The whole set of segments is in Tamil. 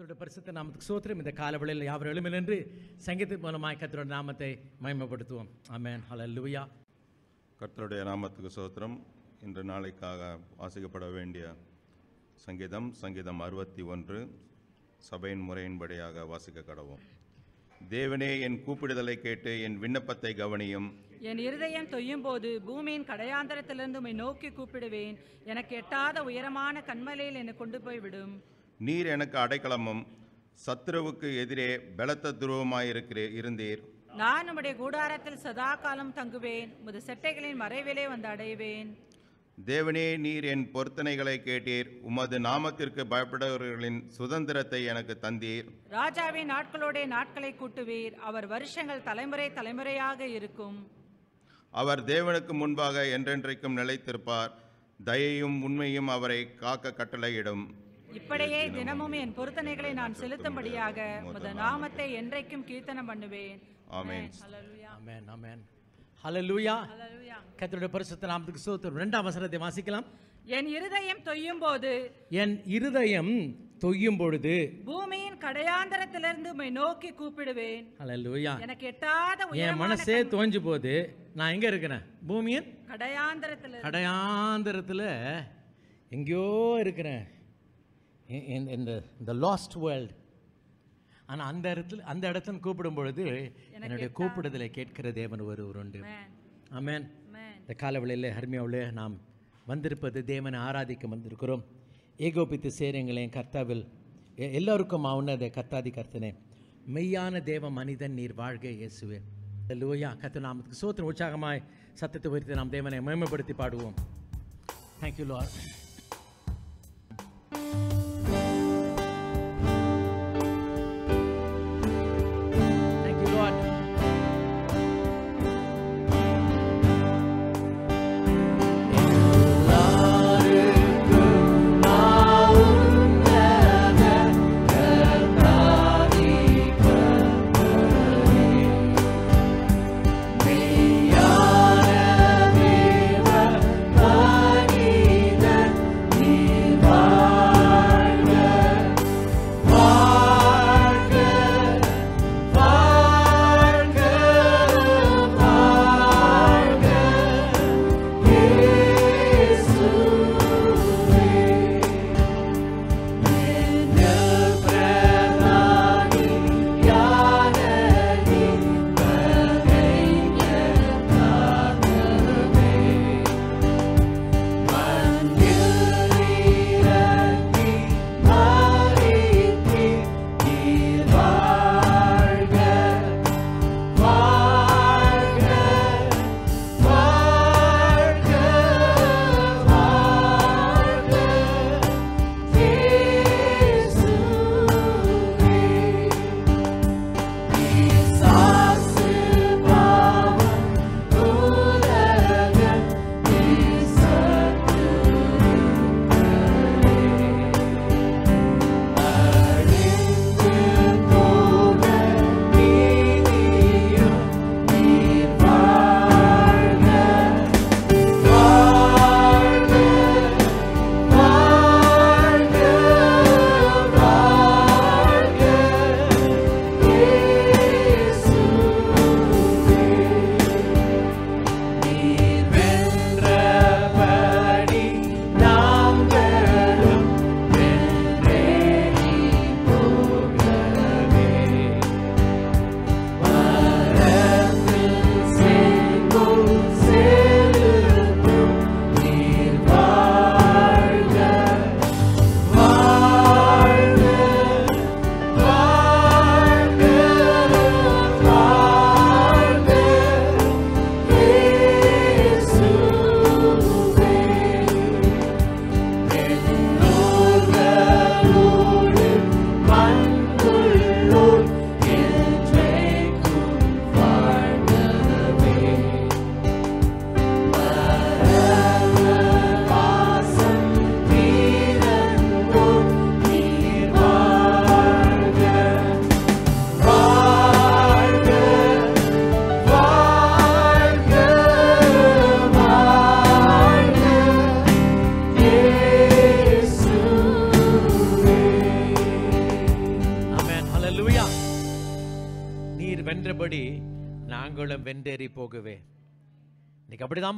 கத்தருடைய பரிசுத்த நாமத்துக்கு சோத்திரம் இந்த காலவெளியில் யாவர் எழுமில் என்று சங்கீதத்தின் மூலமாக கத்தருடைய நாமத்தை மயமப்படுத்துவோம் அமேன் ஹலோ லூயா கர்த்தருடைய நாமத்துக்கு சோத்திரம் இன்று நாளைக்காக வாசிக்கப்பட வேண்டிய சங்கீதம் சங்கீதம் அறுபத்தி ஒன்று சபையின் முறையின்படியாக வாசிக்க கடவோம் தேவனே என் கூப்பிடுதலை கேட்டு என் விண்ணப்பத்தை கவனியும் என் இருதயம் தொய்யும் போது பூமியின் கடையாந்திரத்திலிருந்து நோக்கி கூப்பிடுவேன் எனக்கு எட்டாத உயரமான கண்மலையில் என்னை கொண்டு போய்விடும் நீர் எனக்கு அடைக்கலமும் சத்ருவுக்கு எதிரே பலத்த துருவமாயிருக்கிறே இருந்தீர் நான் நம்முடைய கூடாரத்தில் சதா காலம் தங்குவேன் உமது செட்டைகளின் மறைவிலே வந்து அடைவேன் தேவனே நீர் என் பொருத்தனைகளை கேட்டீர் உமது நாமத்திற்கு பயப்படுபவர்களின் சுதந்திரத்தை எனக்கு தந்தீர் ராஜாவின் நாட்களோடைய நாட்களை கூட்டுவீர் அவர் வருஷங்கள் தலைமுறை தலைமுறையாக இருக்கும் அவர் தேவனுக்கு முன்பாக என்றென்றைக்கும் நிலைத்திருப்பார் தயையும் உண்மையும் அவரை காக்க கட்டளையிடும் இப்படியே தினமும் என் பொருத்தனைகளை நான் செலுத்தும்படியாக உமது நாமத்தை என்றைக்கும் கீர்த்தனம் பண்ணுவேன் ஆமென் ஆமென் ஆமென் ஹalleluya கர்த்தருடைய பரிசுத்த நாமத்துக்கு ஸ்தோத்திரம் இரண்டாம் வசனத்தை வாசிக்கலாம் என் இருதயம் தொய்யும் போது என் இருதயம் தொய்யும் பொழுது பூமியின் கடையாந்தரத்திலிருந்து உம்மை நோக்கி கூப்பிடுவேன் ஹalleluya எனக்கு எட்டாத என் மனசே தோஞ்சு போது நான் எங்க இருக்கிறேன் பூமியின் கடையாந்தரத்தில் கடையாந்தரத்தில் எங்கேயோ இருக்கிறேன் in, இந்த the, லாஸ்ட் lost ஆனால் அந்த இடத்துல அந்த இடத்துல கூப்பிடும் பொழுது என்னுடைய கூப்பிடுதலை கேட்கிற தேவன் ஒரு உண்டு ஆமேன் இந்த காலவெளியில் ஹர்மியாவில் நாம் வந்திருப்பது தேவனை ஆராதிக்க வந்திருக்கிறோம் ஏகோபித்து சேரங்களையும் கர்த்தாவில் எல்லோருக்கும் அவனது கர்த்தாதி கர்த்தனே மெய்யான தேவ மனிதன் நீர் வாழ்க இயேசுவே லூயா கத்து நாமத்துக்கு சோத்திரம் உற்சாகமாய் சத்தத்தை உயர்த்தி நாம் தேவனை மேம்படுத்தி பாடுவோம் தேங்க்யூ லார்ட்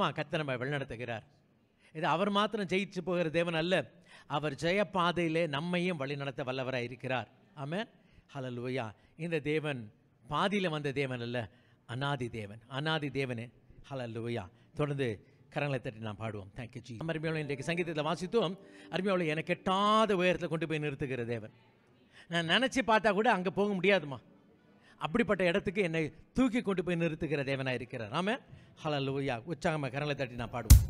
ஆமாம் கத்த நம்ம வழிநடத்துகிறார் இது அவர் மாத்திரம் ஜெயிச்சு போகிற தேவன் அல்ல அவர் ஜெய பாதையிலே நம்மையும் வழிநடத்த வல்லவராக இருக்கிறார் ஆமாம் ஹலலுவையா இந்த தேவன் பாதியில் வந்த தேவன் அல்ல அனாதி தேவன் அனாதி தேவனே ஹலலுவையா தொடர்ந்து கரங்களை தட்டி நாம் பாடுவோம் தேங்க்யூ ஜி நம்ம இன்றைக்கு சங்கீதத்தில் வாசித்தோம் அருமையாவில் எனக்கு எட்டாத உயரத்தில் கொண்டு போய் நிறுத்துகிற தேவன் நான் நினச்சி பார்த்தா கூட அங்கே போக முடியாதுமா அப்படிப்பட்ட இடத்துக்கு என்னை தூக்கி கொண்டு போய் நிறுத்துகிற தேவனாக இருக்கிறார் ஆமே ஹலோ லூயா உற்சாகமாக கரங்களை தட்டி நான் பாடுவேன்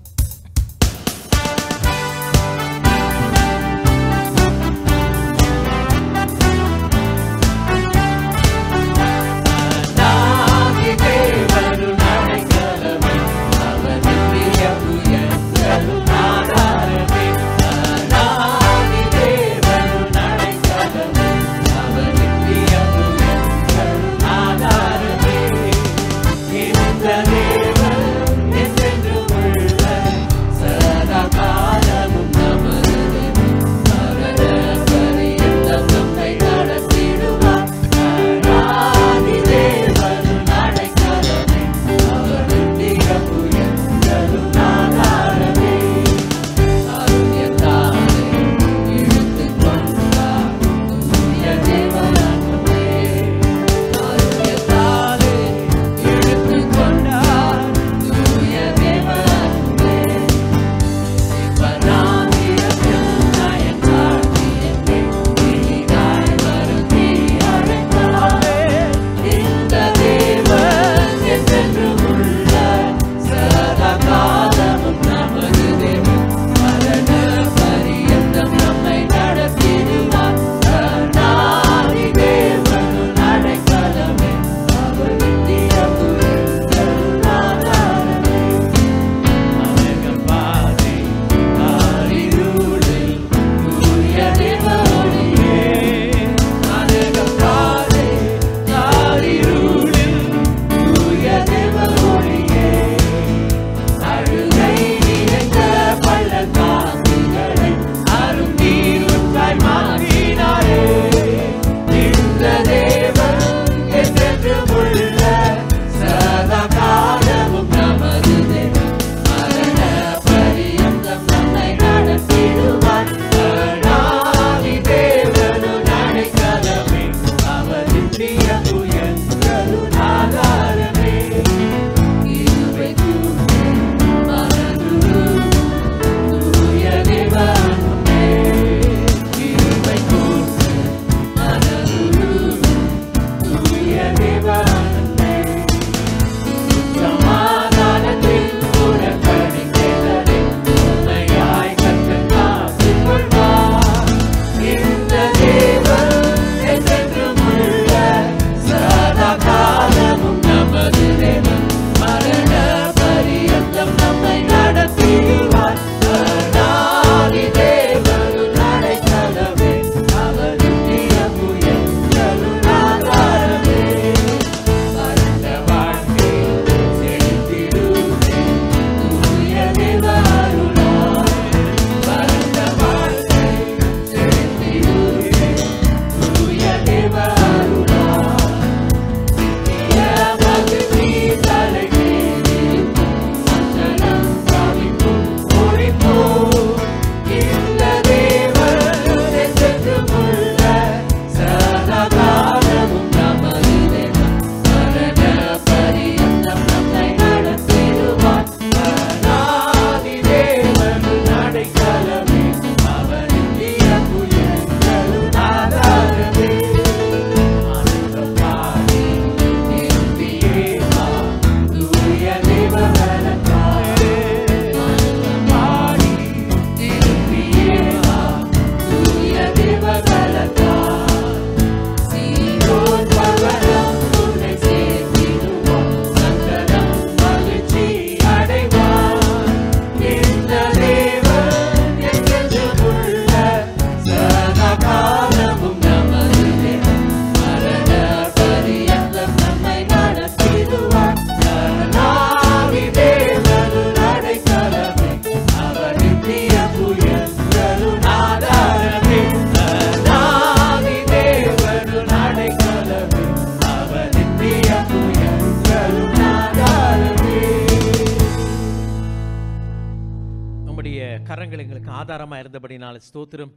ஆதாரமாக இருந்தபடினால் ஸ்தோத்திரம்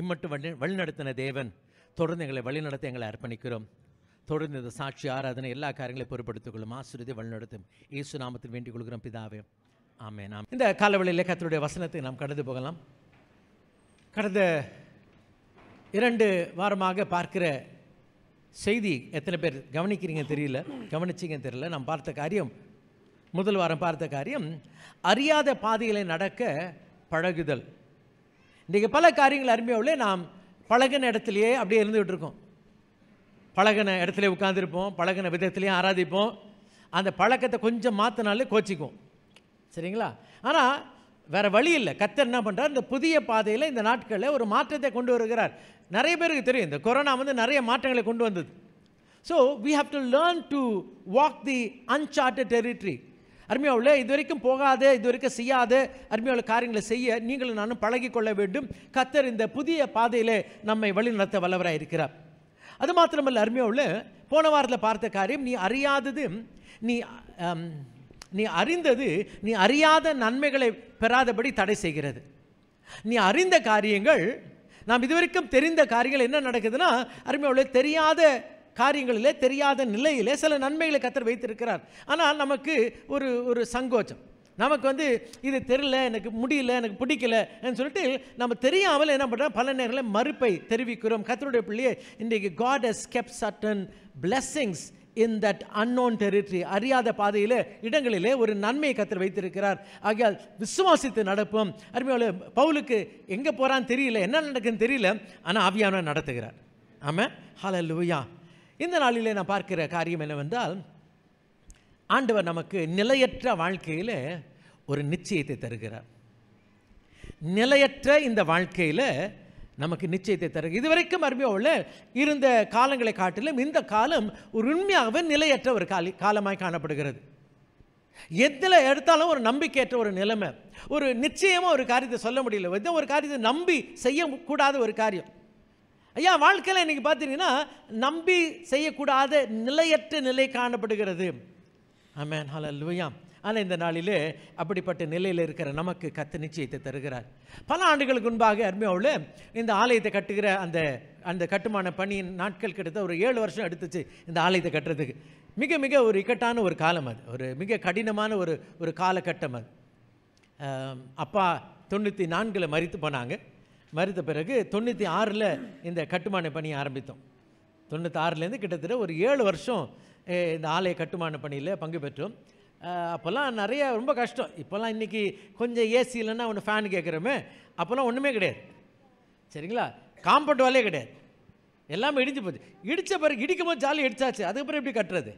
இம்மட்டும் வழி வழிநடத்தின தேவன் தொடர்ந்து எங்களை வழிநடத்த எங்களை அர்ப்பணிக்கிறோம் தொடர்ந்து இந்த சாட்சி ஆராதனை எல்லா காரியங்களையும் பொருட்படுத்திக் கொள்ளும் ஆசிரியத்தை வழிநடத்தும் இயேசு நாமத்தில் வேண்டிக் கொள்கிறோம் பிதாவே ஆமே நாம் இந்த காலவெளியில் கத்தருடைய வசனத்தை நாம் கடந்து போகலாம் கடந்த இரண்டு வாரமாக பார்க்கிற செய்தி எத்தனை பேர் கவனிக்கிறீங்க தெரியல கவனிச்சிங்க தெரியல நாம் பார்த்த காரியம் முதல் வாரம் பார்த்த காரியம் அறியாத பாதைகளை நடக்க பழகுதல் இன்றைக்கி பல காரியங்கள் உள்ளே நாம் பழகின இடத்துலையே அப்படியே இருந்துகிட்டு இருக்கோம் பழகின இடத்துல உட்காந்துருப்போம் பழகின விதத்துலேயும் ஆராதிப்போம் அந்த பழக்கத்தை கொஞ்சம் மாற்றினாலே கோச்சிக்கும் சரிங்களா ஆனால் வேறு வழி இல்லை கத்தர் என்ன பண்ணுறார் இந்த புதிய பாதையில் இந்த நாட்களில் ஒரு மாற்றத்தை கொண்டு வருகிறார் நிறைய பேருக்கு தெரியும் இந்த கொரோனா வந்து நிறைய மாற்றங்களை கொண்டு வந்தது so we have to learn to walk the uncharted territory அருமையாவில் இது வரைக்கும் போகாது இது வரைக்கும் செய்யாது அருமையாவில் காரியங்களை செய்ய நீங்களும் நானும் பழகி கொள்ள வேண்டும் கத்தர் இந்த புதிய பாதையில் நம்மை வழிநடத்த வல்லவராக இருக்கிறார் அது மாத்திரமல்ல அருமையாவில் போன வாரத்தில் பார்த்த காரியம் நீ அறியாதது நீ நீ அறிந்தது நீ அறியாத நன்மைகளை பெறாதபடி தடை செய்கிறது நீ அறிந்த காரியங்கள் நாம் இதுவரைக்கும் தெரிந்த காரியங்கள் என்ன நடக்குதுன்னா அருமையாவில் தெரியாத காரியங்களிலே தெரியாத நிலையிலே சில நன்மைகளை கத்தர் வைத்திருக்கிறார் ஆனால் நமக்கு ஒரு ஒரு சங்கோச்சம் நமக்கு வந்து இது தெரில எனக்கு முடியல எனக்கு பிடிக்கலன்னு சொல்லிட்டு நம்ம தெரியாமல் என்ன பண்ணுறோம் பல நேரங்களில் மறுப்பை தெரிவிக்கிறோம் கத்தருடைய பிள்ளையே இன்றைக்கு God has kept certain blessings in that unknown territory அறியாத பாதையில் இடங்களிலே ஒரு நன்மையை கத்தர் வைத்திருக்கிறார் ஆகியால் விசுவாசித்து நடப்போம் அருமையால் பவுலுக்கு எங்கே போகிறான்னு தெரியல என்ன நடக்குதுன்னு தெரியல ஆனால் ஆவியானவர் நடத்துகிறார் ஆமாம் ஹலோ லூயா இந்த நாளிலே நான் பார்க்கிற காரியம் என்னவென்றால் ஆண்டவர் நமக்கு நிலையற்ற வாழ்க்கையில் ஒரு நிச்சயத்தை தருகிறார் நிலையற்ற இந்த வாழ்க்கையில் நமக்கு நிச்சயத்தை தருகிறது இதுவரைக்கும் உள்ள இருந்த காலங்களை காட்டிலும் இந்த காலம் ஒரு உண்மையாகவே நிலையற்ற ஒரு காலி காலமாய் காணப்படுகிறது எதில் எடுத்தாலும் ஒரு நம்பிக்கையற்ற ஒரு நிலைமை ஒரு நிச்சயமாக ஒரு காரியத்தை சொல்ல முடியல ஒரு காரியத்தை நம்பி செய்யக்கூடாத ஒரு காரியம் ஐயா வாழ்க்கையில் இன்றைக்கி பார்த்தீங்கன்னா நம்பி செய்யக்கூடாத நிலையற்ற நிலை காணப்படுகிறது ஆமாம் ஹலோ ஆனால் இந்த நாளிலே அப்படிப்பட்ட நிலையில் இருக்கிற நமக்கு கத்து நிச்சயத்தை தருகிறார் பல ஆண்டுகளுக்கு முன்பாக அருமையாவில் இந்த ஆலயத்தை கட்டுகிற அந்த அந்த கட்டுமான பணியின் நாட்கள் கிட்ட ஒரு ஏழு வருஷம் எடுத்துச்சு இந்த ஆலயத்தை கட்டுறதுக்கு மிக மிக ஒரு இக்கட்டான ஒரு காலம் அது ஒரு மிக கடினமான ஒரு ஒரு காலகட்டம் அது அப்பா தொண்ணூற்றி நான்கில் மறித்து போனாங்க மறுத்த பிறகு தொண்ணூற்றி ஆறில் இந்த கட்டுமான பணியை ஆரம்பித்தோம் தொண்ணூற்றி ஆறுலேருந்து கிட்டத்தட்ட ஒரு ஏழு வருஷம் இந்த ஆலய கட்டுமான பணியில் பங்கு பெற்றோம் அப்போல்லாம் நிறைய ரொம்ப கஷ்டம் இப்போல்லாம் இன்றைக்கி கொஞ்சம் ஏசி இல்லைன்னா ஒன்று ஃபேன் கேட்குறோமே அப்போல்லாம் ஒன்றுமே கிடையாது சரிங்களா காம்பவுண்ட் வாலே கிடையாது எல்லாமே இடிஞ்சு போச்சு இடித்த பிறகு இடிக்கும் போது ஜாலி இடிச்சாச்சு அதுக்கப்புறம் எப்படி கட்டுறது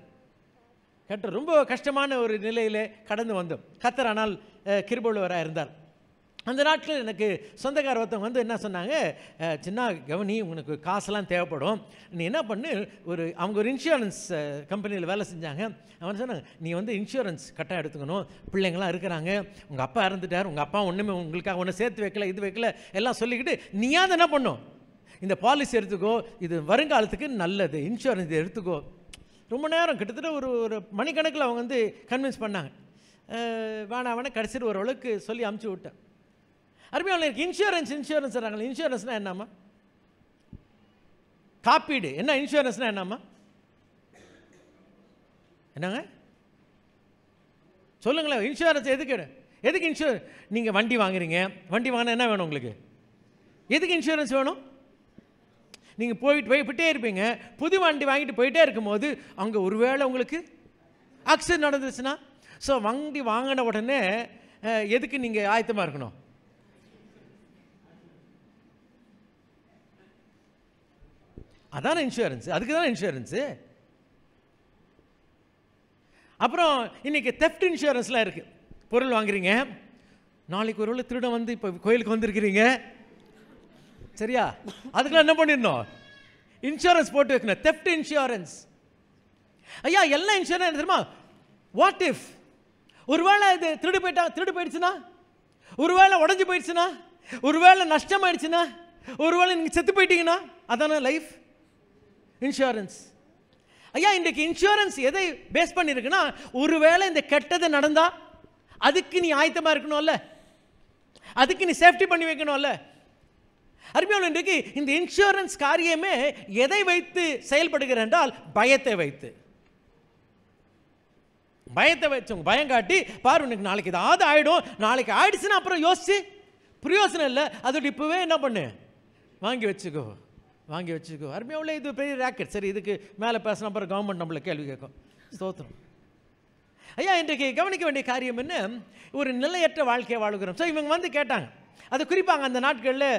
கட்டுறது ரொம்ப கஷ்டமான ஒரு நிலையில் கடந்து வந்தோம் கத்தர் ஆனால் கிருபுள்ளவராக இருந்தார் அந்த நாட்களில் எனக்கு சொந்தக்கார ஒருத்தவங்க வந்து என்ன சொன்னாங்க சின்ன கவனி உனக்கு காசெல்லாம் தேவைப்படும் நீ என்ன பண்ணு ஒரு அவங்க ஒரு இன்சூரன்ஸ் கம்பெனியில் வேலை செஞ்சாங்க அவன் சொன்னாங்க நீ வந்து இன்சூரன்ஸ் கட்டாக எடுத்துக்கணும் பிள்ளைங்களாம் இருக்கிறாங்க உங்கள் அப்பா இறந்துட்டார் உங்கள் அப்பா ஒன்றுமே உங்களுக்காக ஒன்று சேர்த்து வைக்கல இது வைக்கல எல்லாம் சொல்லிக்கிட்டு அதை என்ன பண்ணும் இந்த பாலிசி எடுத்துக்கோ இது வருங்காலத்துக்கு நல்லது இன்சூரன்ஸ் எடுத்துக்கோ ரொம்ப நேரம் கிட்டத்தட்ட ஒரு ஒரு மணிக்கணக்கில் அவங்க வந்து கன்வின்ஸ் பண்ணாங்க வேணா வேணா கடைசியில் ஓரளவுக்கு சொல்லி அமுச்சு விட்டேன் அருமையான இன்சூரன்ஸ் இன்சூரன்ஸ் நாங்கள் இன்சூரன்ஸ்னால் என்னம்மா காப்பீடு என்ன இன்சூரன்ஸ்னால் என்னம்மா என்னங்க சொல்லுங்களேன் இன்சூரன்ஸ் எதுக்கு எதுக்கு இன்சூர் நீங்கள் வண்டி வாங்குறீங்க வண்டி வாங்கினா என்ன வேணும் உங்களுக்கு எதுக்கு இன்சூரன்ஸ் வேணும் நீங்கள் போயிட்டு போய்விட்டே இருப்பீங்க புது வண்டி வாங்கிட்டு போயிட்டே இருக்கும்போது அங்கே ஒருவேளை உங்களுக்கு ஆக்சிடென்ட் நடந்துருச்சுன்னா ஸோ வண்டி வாங்கின உடனே எதுக்கு நீங்கள் ஆயத்தமாக இருக்கணும் அதான இன்சூரன்ஸ் அதுக்கு தானே இன்சூரன்ஸு அப்புறம் இன்றைக்கி தெஃப்ட் இன்சூரன்ஸ்லாம் இருக்குது பொருள் வாங்குறீங்க நாளைக்கு ஒரு உள்ள திருடம் வந்து இப்போ கோயிலுக்கு வந்திருக்கிறீங்க சரியா அதுக்கெல்லாம் என்ன பண்ணிடணும் இன்சூரன்ஸ் போட்டு வைக்கணும் தெஃப்ட் இன்சூரன்ஸ் ஐயா எல்லாம் இன்சூரன்ஸ் தெரியுமா வாட் இஃப் ஒருவேளை இது திருடு போயிட்டா திருடு போயிடுச்சுன்னா ஒருவேளை உடஞ்சி போயிடுச்சுன்னா ஒருவேளை நஷ்டமாயிடுச்சுன்னா ஒருவேளை நீங்கள் செத்து போயிட்டீங்கன்னா அதான லைஃப் இன்சூரன்ஸ் ஐயா இன்றைக்கு இன்சூரன்ஸ் எதை பேஸ் பண்ணியிருக்குன்னா ஒருவேளை இந்த கெட்டது நடந்தால் அதுக்கு நீ ஆயத்தமாக இருக்கணும்ல அதுக்கு நீ சேஃப்டி பண்ணி வைக்கணும்ல அருமையால் இன்றைக்கு இந்த இன்சூரன்ஸ் காரியமே எதை வைத்து செயல்படுகிற என்றால் பயத்தை வைத்து பயத்தை வச்சு பயம் காட்டி பாரு உனக்கு நாளைக்கு ஏதாவது ஆகிடும் நாளைக்கு ஆயிடுச்சுன்னா அப்புறம் யோசிச்சு பிரயோசனம் இல்லை அதோட இப்போவே என்ன பண்ணு வாங்கி வச்சுக்கோ வாங்கி வச்சுக்கோ உள்ளே இது பெரிய ரேக்கெட் சரி இதுக்கு மேலே பேசினா அப்புறம் கவர்மெண்ட் நம்மளை கேள்வி கேட்கும் ஸ்தோத்திரம் ஐயா இன்றைக்கு கவனிக்க வேண்டிய காரியம் என்ன ஒரு நிலையற்ற வாழ்க்கையை வாழ்கிறோம் ஸோ இவங்க வந்து கேட்டாங்க அது குறிப்பாங்க அந்த நாட்களில்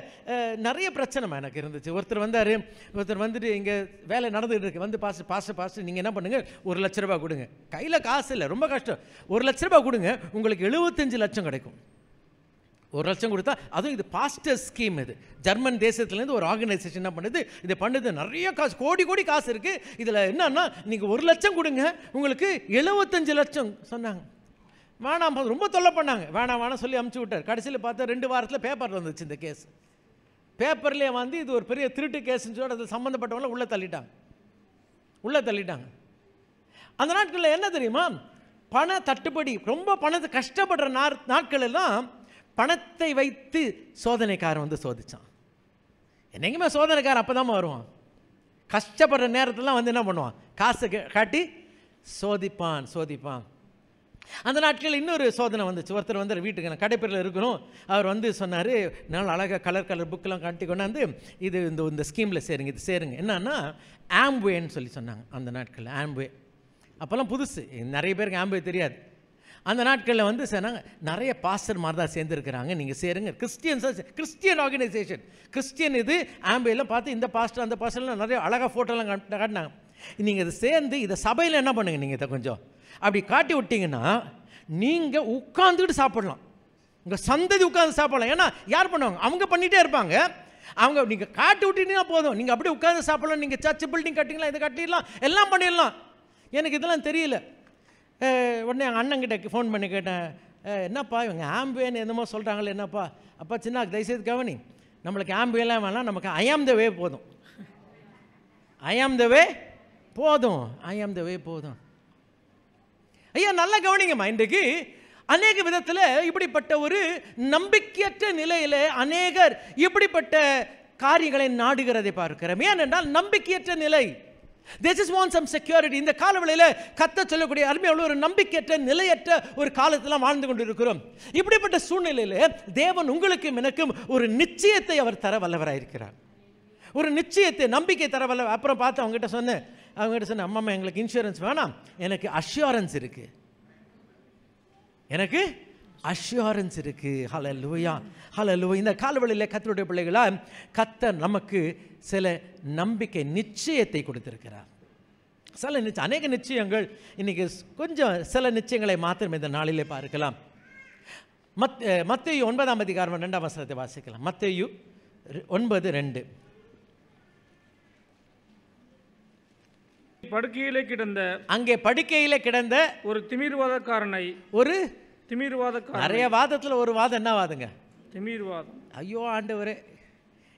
நிறைய பிரச்சனை எனக்கு இருந்துச்சு ஒருத்தர் வந்தார் ஒருத்தர் வந்துட்டு இங்கே வேலை நடந்துகிட்டு இருக்கு வந்து பாஸ்ட் பாஸ்ட் பாஸ்ட் நீங்கள் என்ன பண்ணுங்கள் ஒரு லட்ச ரூபா கொடுங்க கையில் காசு இல்லை ரொம்ப கஷ்டம் ஒரு லட்ச ரூபா கொடுங்க உங்களுக்கு எழுபத்தஞ்சு லட்சம் கிடைக்கும் ஒரு லட்சம் கொடுத்தா அதுவும் இது பாஸ்டர் ஸ்கீம் இது ஜெர்மன் தேசத்துலேருந்து ஒரு ஆர்கனைசேஷன் என்ன பண்ணுது இதை பண்ணுது நிறைய காசு கோடி கோடி காசு இருக்குது இதில் என்னன்னா நீங்கள் ஒரு லட்சம் கொடுங்க உங்களுக்கு எழுபத்தஞ்சு லட்சம் சொன்னாங்க வேணாம் ரொம்ப தொல்லை பண்ணாங்க வேணாம் வேணாம் சொல்லி அமுச்சு விட்டார் கடைசியில் பார்த்தா ரெண்டு வாரத்தில் பேப்பர் வந்துச்சு இந்த கேஸ் பேப்பர்லேயே வந்து இது ஒரு பெரிய திருட்டு கேஸ்ன்னு சொல்லி அது சம்மந்தப்பட்டவங்கள உள்ளே தள்ளிட்டாங்க உள்ளே தள்ளிட்டாங்க அந்த நாட்களில் என்ன தெரியுமா பண தட்டுப்படி ரொம்ப பணத்தை கஷ்டப்படுற நாட்கள் எல்லாம் பணத்தை வைத்து சோதனைக்காரன் வந்து சோதித்தான் என்னைக்குமே சோதனைக்காரன் அப்போ தான் வருவான் கஷ்டப்படுற நேரத்துலலாம் வந்து என்ன பண்ணுவான் காசு காட்டி சோதிப்பான் சோதிப்பான் அந்த நாட்களில் இன்னொரு சோதனை வந்துச்சு ஒருத்தர் வந்து வீட்டுக்கு நான் கடைப்பேரில் இருக்கணும் அவர் வந்து சொன்னார் நல்லா அழகாக கலர் கலர் புக்கெலாம் காட்டி கொண்டாந்து இது இந்த இந்த ஸ்கீமில் சேருங்க இது சேருங்க என்னன்னா ஆம்புவேன்னு சொல்லி சொன்னாங்க அந்த நாட்களில் ஆம்புவே அப்போல்லாம் புதுசு நிறைய பேருக்கு ஆம்புவே தெரியாது அந்த நாட்களில் வந்து சொன்னாங்க நிறைய பாஸ்டர் மாதிரி தான் சேர்ந்துருக்கிறாங்க நீங்கள் சேருங்க கிறிஸ்டியன்ஸாக கிறிஸ்டியன் ஆர்கனைசேஷன் கிறிஸ்டியன் இது ஆம்பையெல்லாம் பார்த்து இந்த பாஸ்டர் அந்த பாஸ்டர்லாம் நிறைய அழகாக ஃபோட்டோலாம் காட்டினாங்க நீங்கள் இதை சேர்ந்து இதை சபையில் என்ன பண்ணுங்கள் நீங்கள் இதை கொஞ்சம் அப்படி காட்டி விட்டிங்கன்னா நீங்கள் உட்காந்துக்கிட்டு சாப்பிடலாம் உங்கள் சந்ததி உட்காந்து சாப்பிடலாம் ஏன்னா யார் பண்ணுவாங்க அவங்க பண்ணிகிட்டே இருப்பாங்க அவங்க நீங்கள் காட்டி விட்டீங்கன்னா போதும் நீங்கள் அப்படியே உட்காந்து சாப்பிடலாம் நீங்கள் சர்ச் பில்டிங் கட்டிங்களா இதை கட்டிடலாம் எல்லாம் பண்ணிடலாம் எனக்கு இதெல்லாம் தெரியல உடனே எங்கள் அண்ணங்கிட்ட ஃபோன் பண்ணி கேட்டேன் என்னப்பா இவங்க ஆம்பேன்னு என்னமோ சொல்கிறாங்களே என்னப்பா அப்பா சின்ன தயவுசெய்து கவனி நம்மளுக்கு ஆம்பேலாம் வேணாம் நமக்கு ஐயாம் த வே போதும் ஐயாம் த வே போதும் ஐயாம் த வே போதும் ஐயா நல்லா கவனிங்கம்மா இன்றைக்கு அநேக விதத்தில் இப்படிப்பட்ட ஒரு நம்பிக்கையற்ற நிலையில் அநேகர் இப்படிப்பட்ட காரியங்களை நாடுகிறதை பார்க்கிறோம் ஏனென்றால் நம்பிக்கையற்ற நிலை they just want some security இந்த காலவெளியில் கத்த சொல்லக்கூடிய அருமையான ஒரு நம்பிக்கையற்ற நிலையற்ற ஒரு காலத்தில் வாழ்ந்து கொண்டு இருக்கிறோம் இப்படிப்பட்ட சூழ்நிலையில் தேவன் உங்களுக்கும் எனக்கும் ஒரு நிச்சயத்தை அவர் தர வல்லவராயிருக்கிறார் ஒரு நிச்சயத்தை நம்பிக்கை தர வல்ல அப்புறம் பார்த்து அவங்ககிட்ட சொன்னேன் அவங்க கிட்ட சொன்னேன் அம்மா எங்களுக்கு இன்சூரன்ஸ் வேணாம் எனக்கு அஷ்யூரன்ஸ் இருக்குது எனக்கு அஷ்யூரன்ஸ் இருக்குது ஹலோ லூயா ஹலோ லூ இந்த காலவழியில் கத்தருடைய பிள்ளைகளா கத்த நமக்கு சில நம்பிக்கை நிச்சயத்தை கொடுத்துருக்கிறார் சில நிச்சயம் அநேக நிச்சயங்கள் இன்னைக்கு கொஞ்சம் சில நிச்சயங்களை மாத்திரம் இந்த நாளிலே பார்க்கலாம் மத் மத்தையு ஒன்பதாம் அதிகாரம் ரெண்டாம் வசனத்தை வாசிக்கலாம் மத்தையு ஒன்பது ரெண்டு படுக்கையிலே கிடந்த அங்கே படுக்கையிலே கிடந்த ஒரு திமிர்வாதக்காரனை ஒரு திமிர்வாத நிறைய வாதத்தில் ஒரு வாதம் என்ன வாதங்க திமீர்வாதம் ஐயோ ஆண்டவரே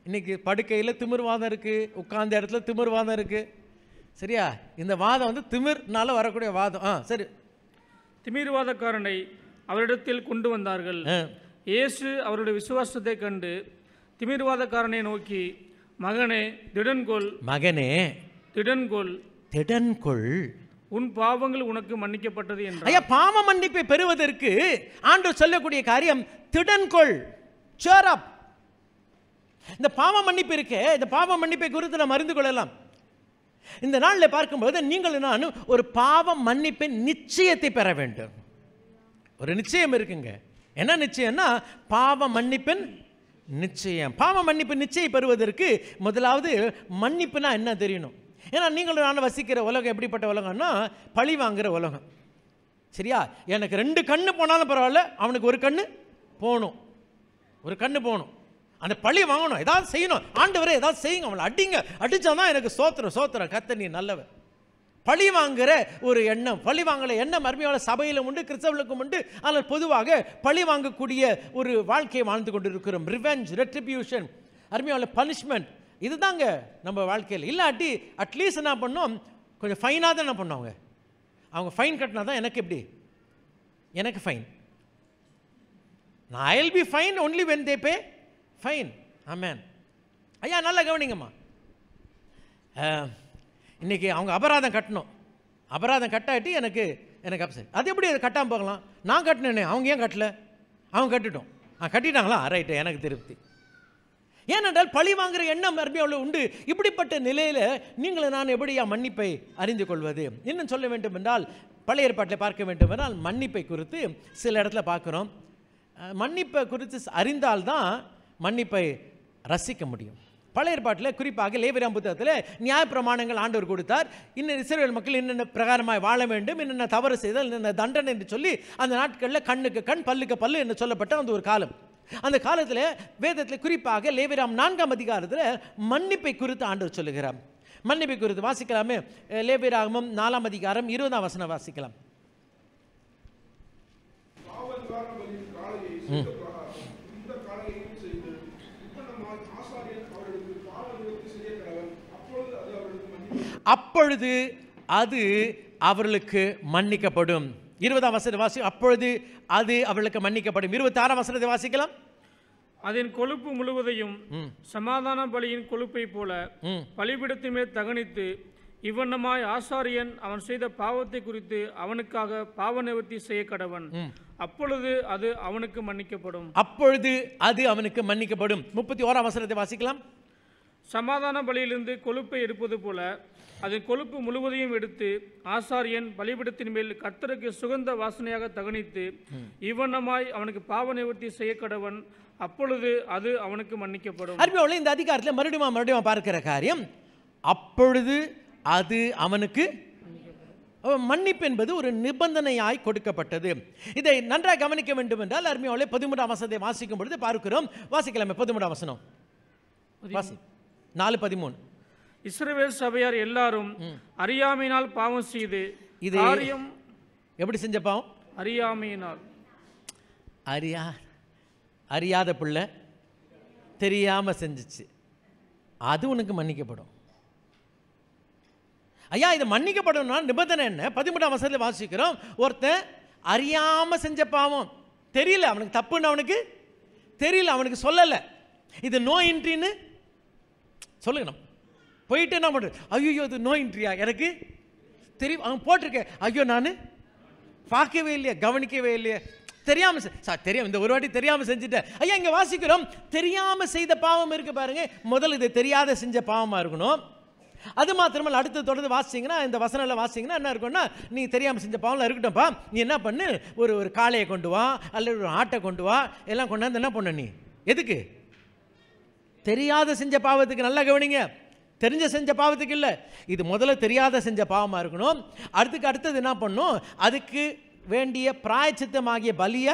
இன்னைக்கு படுக்கையில் திமிர்வாதம் இருக்குது உட்கார்ந்த இடத்துல திமிர்வாதம் இருக்குது சரியா இந்த வாதம் வந்து திமிர்னால வரக்கூடிய வாதம் ஆ சரி திமிர்வாதக்காரனை அவரிடத்தில் கொண்டு வந்தார்கள் இயேசு அவருடைய விசுவாசத்தை கண்டு திமிர்வாதக்காரனை நோக்கி மகனே திடன்கொள் மகனே திடன்கொள் திடன்கொள் உன் பாவங்கள் உனக்கு மன்னிக்கப்பட்டது என்று பாவ மன்னிப்பை பெறுவதற்கு ஆண்டு சொல்லக்கூடிய காரியம் திடன்கொள் சேரப் இந்த பாவ மன்னிப்பு இருக்க இந்த பாவ மன்னிப்பை குறித்து நாம் அறிந்து கொள்ளலாம் இந்த நாளில் பார்க்கும்போது நீங்கள் நான் ஒரு பாவ மன்னிப்பின் நிச்சயத்தை பெற வேண்டும் ஒரு நிச்சயம் இருக்குங்க என்ன நிச்சயம்னா பாவ மன்னிப்பின் நிச்சயம் பாவ மன்னிப்பு நிச்சயம் பெறுவதற்கு முதலாவது மன்னிப்புனா என்ன தெரியணும் ஏன்னா நீங்கள் நான் வசிக்கிற உலகம் எப்படிப்பட்ட உலகம்னா பழி வாங்குகிற உலகம் சரியா எனக்கு ரெண்டு கண்ணு போனாலும் பரவாயில்ல அவனுக்கு ஒரு கண்ணு போகணும் ஒரு கண்ணு போகணும் அந்த பழி வாங்கணும் ஏதாவது செய்யணும் வரை ஏதாவது செய்யுங்க அவளை அடிங்க அடித்தா தான் எனக்கு சோத்திரம் சோத்திரம் கத்த நீ நல்லவன் பழி வாங்குகிற ஒரு எண்ணம் பழி வாங்கலை எண்ணம் அருமையான சபையிலும் உண்டு கிறிஸ்தவர்களுக்கும் உண்டு ஆனால் பொதுவாக பழி வாங்கக்கூடிய ஒரு வாழ்க்கையை வாழ்ந்து கொண்டு இருக்கிறோம் ரிவெஞ்ச் ரெட்ரிபியூஷன் அருமையான பனிஷ்மெண்ட் இதுதாங்க நம்ம வாழ்க்கையில் இல்லாட்டி அட்லீஸ்ட் என்ன பண்ணோம் கொஞ்சம் ஃபைனாக தான் என்ன பண்ணுவாங்க அவங்க ஃபைன் கட்டினா தான் எனக்கு எப்படி எனக்கு ஃபைன் நான் I be fine only when they pay fine amen ஐயா நல்லா கவனிங்கம்மா இன்றைக்கி அவங்க அபராதம் கட்டணும் அபராதம் கட்டாட்டி எனக்கு எனக்கு அப்செட் அது எப்படி அது கட்டாமல் போகலாம் நான் கட்டினேனே அவங்க ஏன் கட்டலை அவங்க கட்டிட்டோம் ஆ கட்டிட்டாங்களா ரைட்டு எனக்கு திருப்தி ஏனென்றால் பழி வாங்குற எண்ணம் அவ்வளோ உண்டு இப்படிப்பட்ட நிலையில் நீங்களை நான் எப்படியா மன்னிப்பை அறிந்து கொள்வது இன்னும் சொல்ல வேண்டும் என்றால் பழைய ஏற்பாட்டில் பார்க்க வேண்டும் என்றால் மன்னிப்பை குறித்து சில இடத்துல பார்க்குறோம் மன்னிப்பை குறித்து அறிந்தால்தான் மன்னிப்பை ரசிக்க முடியும் பழைய ஏற்பாட்டில் குறிப்பாக லேபிராம் புத்தகத்தில் நியாய பிரமாணங்கள் ஆண்டவர் கொடுத்தார் இன்னும் இஸ்ரேல் மக்கள் என்னென்ன பிரகாரமாக வாழ வேண்டும் என்னென்ன தவறு செய்தால் என்னென்ன தண்டனை என்று சொல்லி அந்த நாட்களில் கண்ணுக்கு கண் பல்லுக்கு பல்லு என்று சொல்லப்பட்ட அந்த ஒரு காலம் அந்த காலத்தில் வேதத்தில் குறிப்பாக லேவிராம் நான்காம் அதிகாரத்தில் மன்னிப்பை குறித்து ஆண்டவர் சொல்லுகிறார் மன்னிப்பை குறித்து வாசிக்கலாமே லேபிராகமம் நாலாம் அதிகாரம் இருபதாம் வசனம் வாசிக்கலாம் அப்பொழுது அது அவர்களுக்கு மன்னிக்கப்படும் இருபதாம் வசனத்தை வாசி அப்பொழுது அது அவளுக்கு மன்னிக்கப்படும் இருபத்தாறாம் வசனத்தை வாசிக்கலாம் அதன் கொழுப்பு முழுவதையும் சமாதான பலியின் கொழுப்பை போல பலிபிடத்தின் தகனித்து இவ்வண்ணமாய் ஆசாரியன் அவன் செய்த பாவத்தை குறித்து அவனுக்காக பாவ நிவர்த்தி செய்ய கடவன் அப்பொழுது அது அவனுக்கு மன்னிக்கப்படும் அப்பொழுது அது அவனுக்கு மன்னிக்கப்படும் முப்பத்தி ஓராம் வசனத்தை வாசிக்கலாம் சமாதான பலியிலிருந்து கொழுப்பை எடுப்பது போல அதன் கொழுப்பு முழுவதையும் எடுத்து ஆசாரியன் பலிபிடத்தின் மேல் கர்த்தருக்கு சுகந்த வாசனையாக தகனித்து இவ்வண்ணமாய் அவனுக்கு பாவ நிவர்த்தி செய்ய கடவன் அப்பொழுது அது அவனுக்கு மன்னிக்கப்படும் அருமையோல இந்த அதிகாரத்தில் மறுபடியும் மறுபடியும் பார்க்கிற காரியம் அப்பொழுது அது அவனுக்கு மன்னிப்பு என்பது ஒரு நிபந்தனையாய் கொடுக்கப்பட்டது இதை நன்றாக கவனிக்க வேண்டும் என்றால் அருமையோலே பதிமூன்றாம் வசனத்தை வாசிக்கும் பொழுது பார்க்கிறோம் வாசிக்கலாமே பதிமூன்றாம் வசனம் நாலு பதிமூணு இஸ்ரவேல் சபையார் எல்லாரும் அறியாமையினால் பாவம் செய்து இது காரியம் எப்படி செஞ்ச பாவம் அறியாமையினால் அறியா அறியாத பிள்ளை தெரியாமல் செஞ்சிச்சு அது உனக்கு மன்னிக்கப்படும் ஐயா இது மன்னிக்கப்படணும்னா நிபந்தனை என்ன பதிமூணாம் வசதியில் வாசிக்கிறோம் ஒருத்தன் அறியாமல் செஞ்ச பாவம் தெரியல அவனுக்கு தப்புன்னு அவனுக்கு தெரியல அவனுக்கு சொல்லலை இது நோயின்றின்னு சொல்லுங்க நம்ம போயிட்டு என்ன பண்ணுறது ஐயோ இது நோயின்றியா எனக்கு தெரியும் அவன் போட்டிருக்கேன் ஐயோ நான் பார்க்கவே இல்லையா கவனிக்கவே இல்லையா தெரியாமல் சார் தெரியும் இந்த ஒரு வாட்டி தெரியாமல் செஞ்சுட்டேன் ஐயா இங்கே வாசிக்கிறோம் தெரியாமல் செய்த பாவம் இருக்கு பாருங்க முதல்ல இது தெரியாத செஞ்ச பாவமாக இருக்கணும் அது மாத்திரமல்ல அடுத்து தொடர்ந்து வாசிங்கன்னா இந்த வசனில் வாசிங்கன்னா என்ன இருக்கும்னா நீ தெரியாமல் செஞ்ச பாவம்லாம் இருக்கட்டும்ப்பா நீ என்ன பண்ணு ஒரு ஒரு காளையை கொண்டு வா அல்லது ஒரு ஆட்டை கொண்டு வா எல்லாம் கொண்டாந்து என்ன பண்ண நீ எதுக்கு தெரியாத செஞ்ச பாவத்துக்கு நல்லா கவனிங்க தெரிஞ்ச செஞ்ச பாவத்துக்கு இல்லை இது முதல்ல தெரியாத செஞ்ச பாவமாக இருக்கணும் அடுத்துக்கு அடுத்தது என்ன பண்ணும் அதுக்கு வேண்டிய பிராயச்சித்தமாகிய பலியை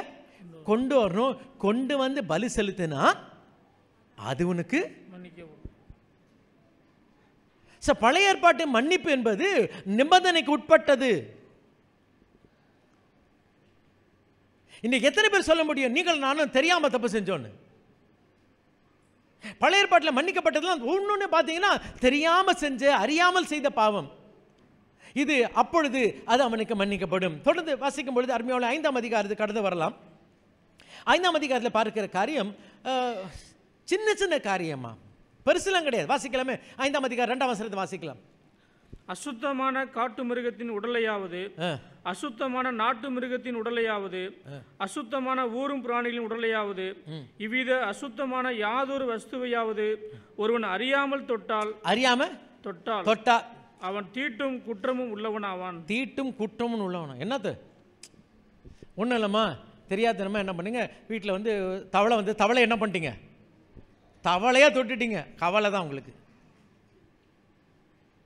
கொண்டு வரணும் கொண்டு வந்து பலி செலுத்தினா அது உனக்கு ஸோ பழைய ஏற்பாட்டு மன்னிப்பு என்பது நிபந்தனைக்கு உட்பட்டது இன்னைக்கு எத்தனை பேர் சொல்ல முடியும் நீங்கள் நானும் தெரியாமல் தப்பு செஞ்சோன்னு பழைய பாட்டில் மன்னிக்கப்பட்டதெல்லாம் ஒன்று பார்த்தீங்கன்னா தெரியாமல் செஞ்ச அறியாமல் செய்த பாவம் இது அப்பொழுது அது அவனுக்கு மன்னிக்கப்படும் தொடர்ந்து வாசிக்கும் பொழுது அருமையோட ஐந்தாம் அதிகாரத்து கடந்து வரலாம் ஐந்தாம் அதிகாரத்தில் பார்க்கிற காரியம் சின்ன சின்ன காரியமா பெருசுலாம் கிடையாது வாசிக்கலாமே ஐந்தாம் அதிகாரம் ரெண்டாம் வசனத்தை வாசிக்கலாம் அசுத்தமான காட்டு மிருகத்தின் உடலையாவது அசுத்தமான நாட்டு மிருகத்தின் உடலையாவது அசுத்தமான ஊரும் பிராணிகளின் உடலையாவது இவ்வித அசுத்தமான யாதொரு வஸ்துவையாவது ஒருவன் அறியாமல் தொட்டால் அறியாம தொட்டால் தொட்டா அவன் தீட்டும் குற்றமும் உள்ளவன் ஆவான் தீட்டும் குற்றமும் உள்ளவன் என்னது ஒன்றும் இல்லைம்மா தெரியாத என்ன பண்ணுங்க வீட்டில் வந்து தவளை வந்து தவளை என்ன பண்ணிட்டீங்க தவளையாக தொட்டுட்டீங்க கவலை தான் உங்களுக்கு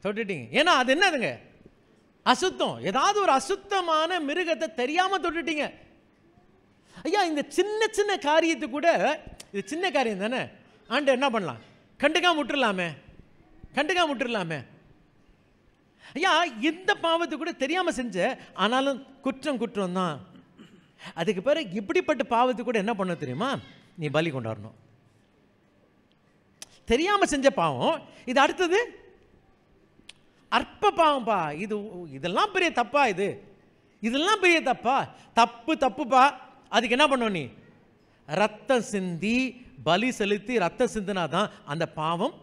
தொட்டுட்டீங்க ஏன்னா அது என்னதுங்க அசுத்தம் ஏதாவது ஒரு அசுத்தமான மிருகத்தை தெரியாமல் தொட்டுட்டீங்க ஐயா இந்த சின்ன சின்ன காரியத்து கூட இது சின்ன காரியம் தானே ஆண்டு என்ன பண்ணலாம் கண்டுக்காம விட்டுடலாமே கண்டுக்காம விட்டுடலாமே ஐயா இந்த பாவத்தை கூட தெரியாமல் செஞ்ச ஆனாலும் குற்றம் குற்றம் தான் அதுக்கு பிறகு இப்படிப்பட்ட பாவத்தை கூட என்ன பண்ண தெரியுமா நீ பலி கொண்டாடணும் தெரியாமல் செஞ்ச பாவம் இது அடுத்தது அற்ப பாவம்ப்பா இது இதெல்லாம் பெரிய தப்பா இது இதெல்லாம் பெரிய தப்பா தப்பு தப்புப்பா அதுக்கு என்ன பண்ணும் நீ ரத்தம் சிந்தி பலி செலுத்தி ரத்தம் சிந்தினாதான் தான் அந்த பாவம்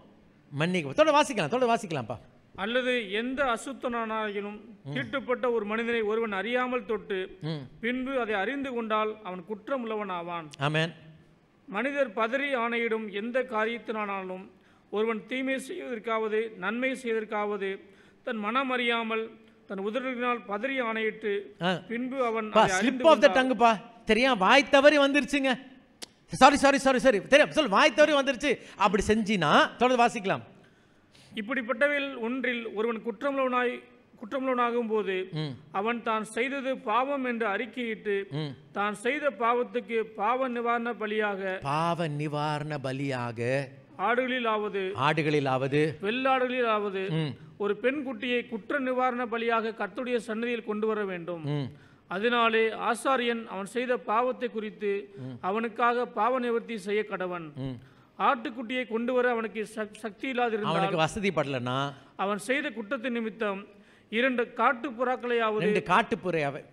மன்னிக்க தொடர் வாசிக்கலாம் தொடர் வாசிக்கலாம்ப்பா அல்லது எந்த அசுத்தனானாலும் தீட்டுப்பட்ட ஒரு மனிதனை ஒருவன் அறியாமல் தொட்டு பின்பு அதை அறிந்து கொண்டால் அவன் குற்றம் உள்ளவன் ஆவான் ஆமேன் மனிதர் பதறி ஆணையிடும் எந்த காரியத்தினானாலும் ஒருவன் தீமை செய்வதற்காவது நன்மை செய்வதற்காவது தன் மனம் அறியாமல் தன் உதடுகளினால் பதறி ஆணையிட்டு பின்பு அவன் ஸ்லிப் ஆஃப் த டங்குப்பா தெரியும் வாய் தவறி வந்துருச்சுங்க சாரி சாரி சாரி சாரி தெரியும் சொல் வாய் தவறி வந்துருச்சு அப்படி செஞ்சினா தொடர்ந்து வாசிக்கலாம் இப்படிப்பட்டவையில் ஒன்றில் ஒருவன் குற்றமுள்ளவனாய் குற்றமுள்ளவனாகும் போது அவன் தான் செய்தது பாவம் என்று அறிக்கையிட்டு தான் செய்த பாவத்துக்கு பாவ நிவாரண பலியாக பாவ நிவாரண பலியாக ஆடுகளிலாவது ஆடுகளிலாவது வெள்ளாடுகளிலாவது ஒரு பெண் குட்டியை குற்ற நிவாரண பலியாக கர்த்துடைய சன்னதியில் கொண்டு வர வேண்டும் அதனாலே ஆசாரியன் அவன் செய்த பாவத்தை குறித்து அவனுக்காக பாவ நிவர்த்தி செய்ய கடவன் ஆட்டுக்குட்டியை கொண்டு வர அவனுக்கு சக்தி இல்லாத அவனுக்கு வசதி படலனா அவன் செய்த குற்றத்தின் நிமித்தம் இரண்டு காட்டு புறாக்களையாவது காட்டு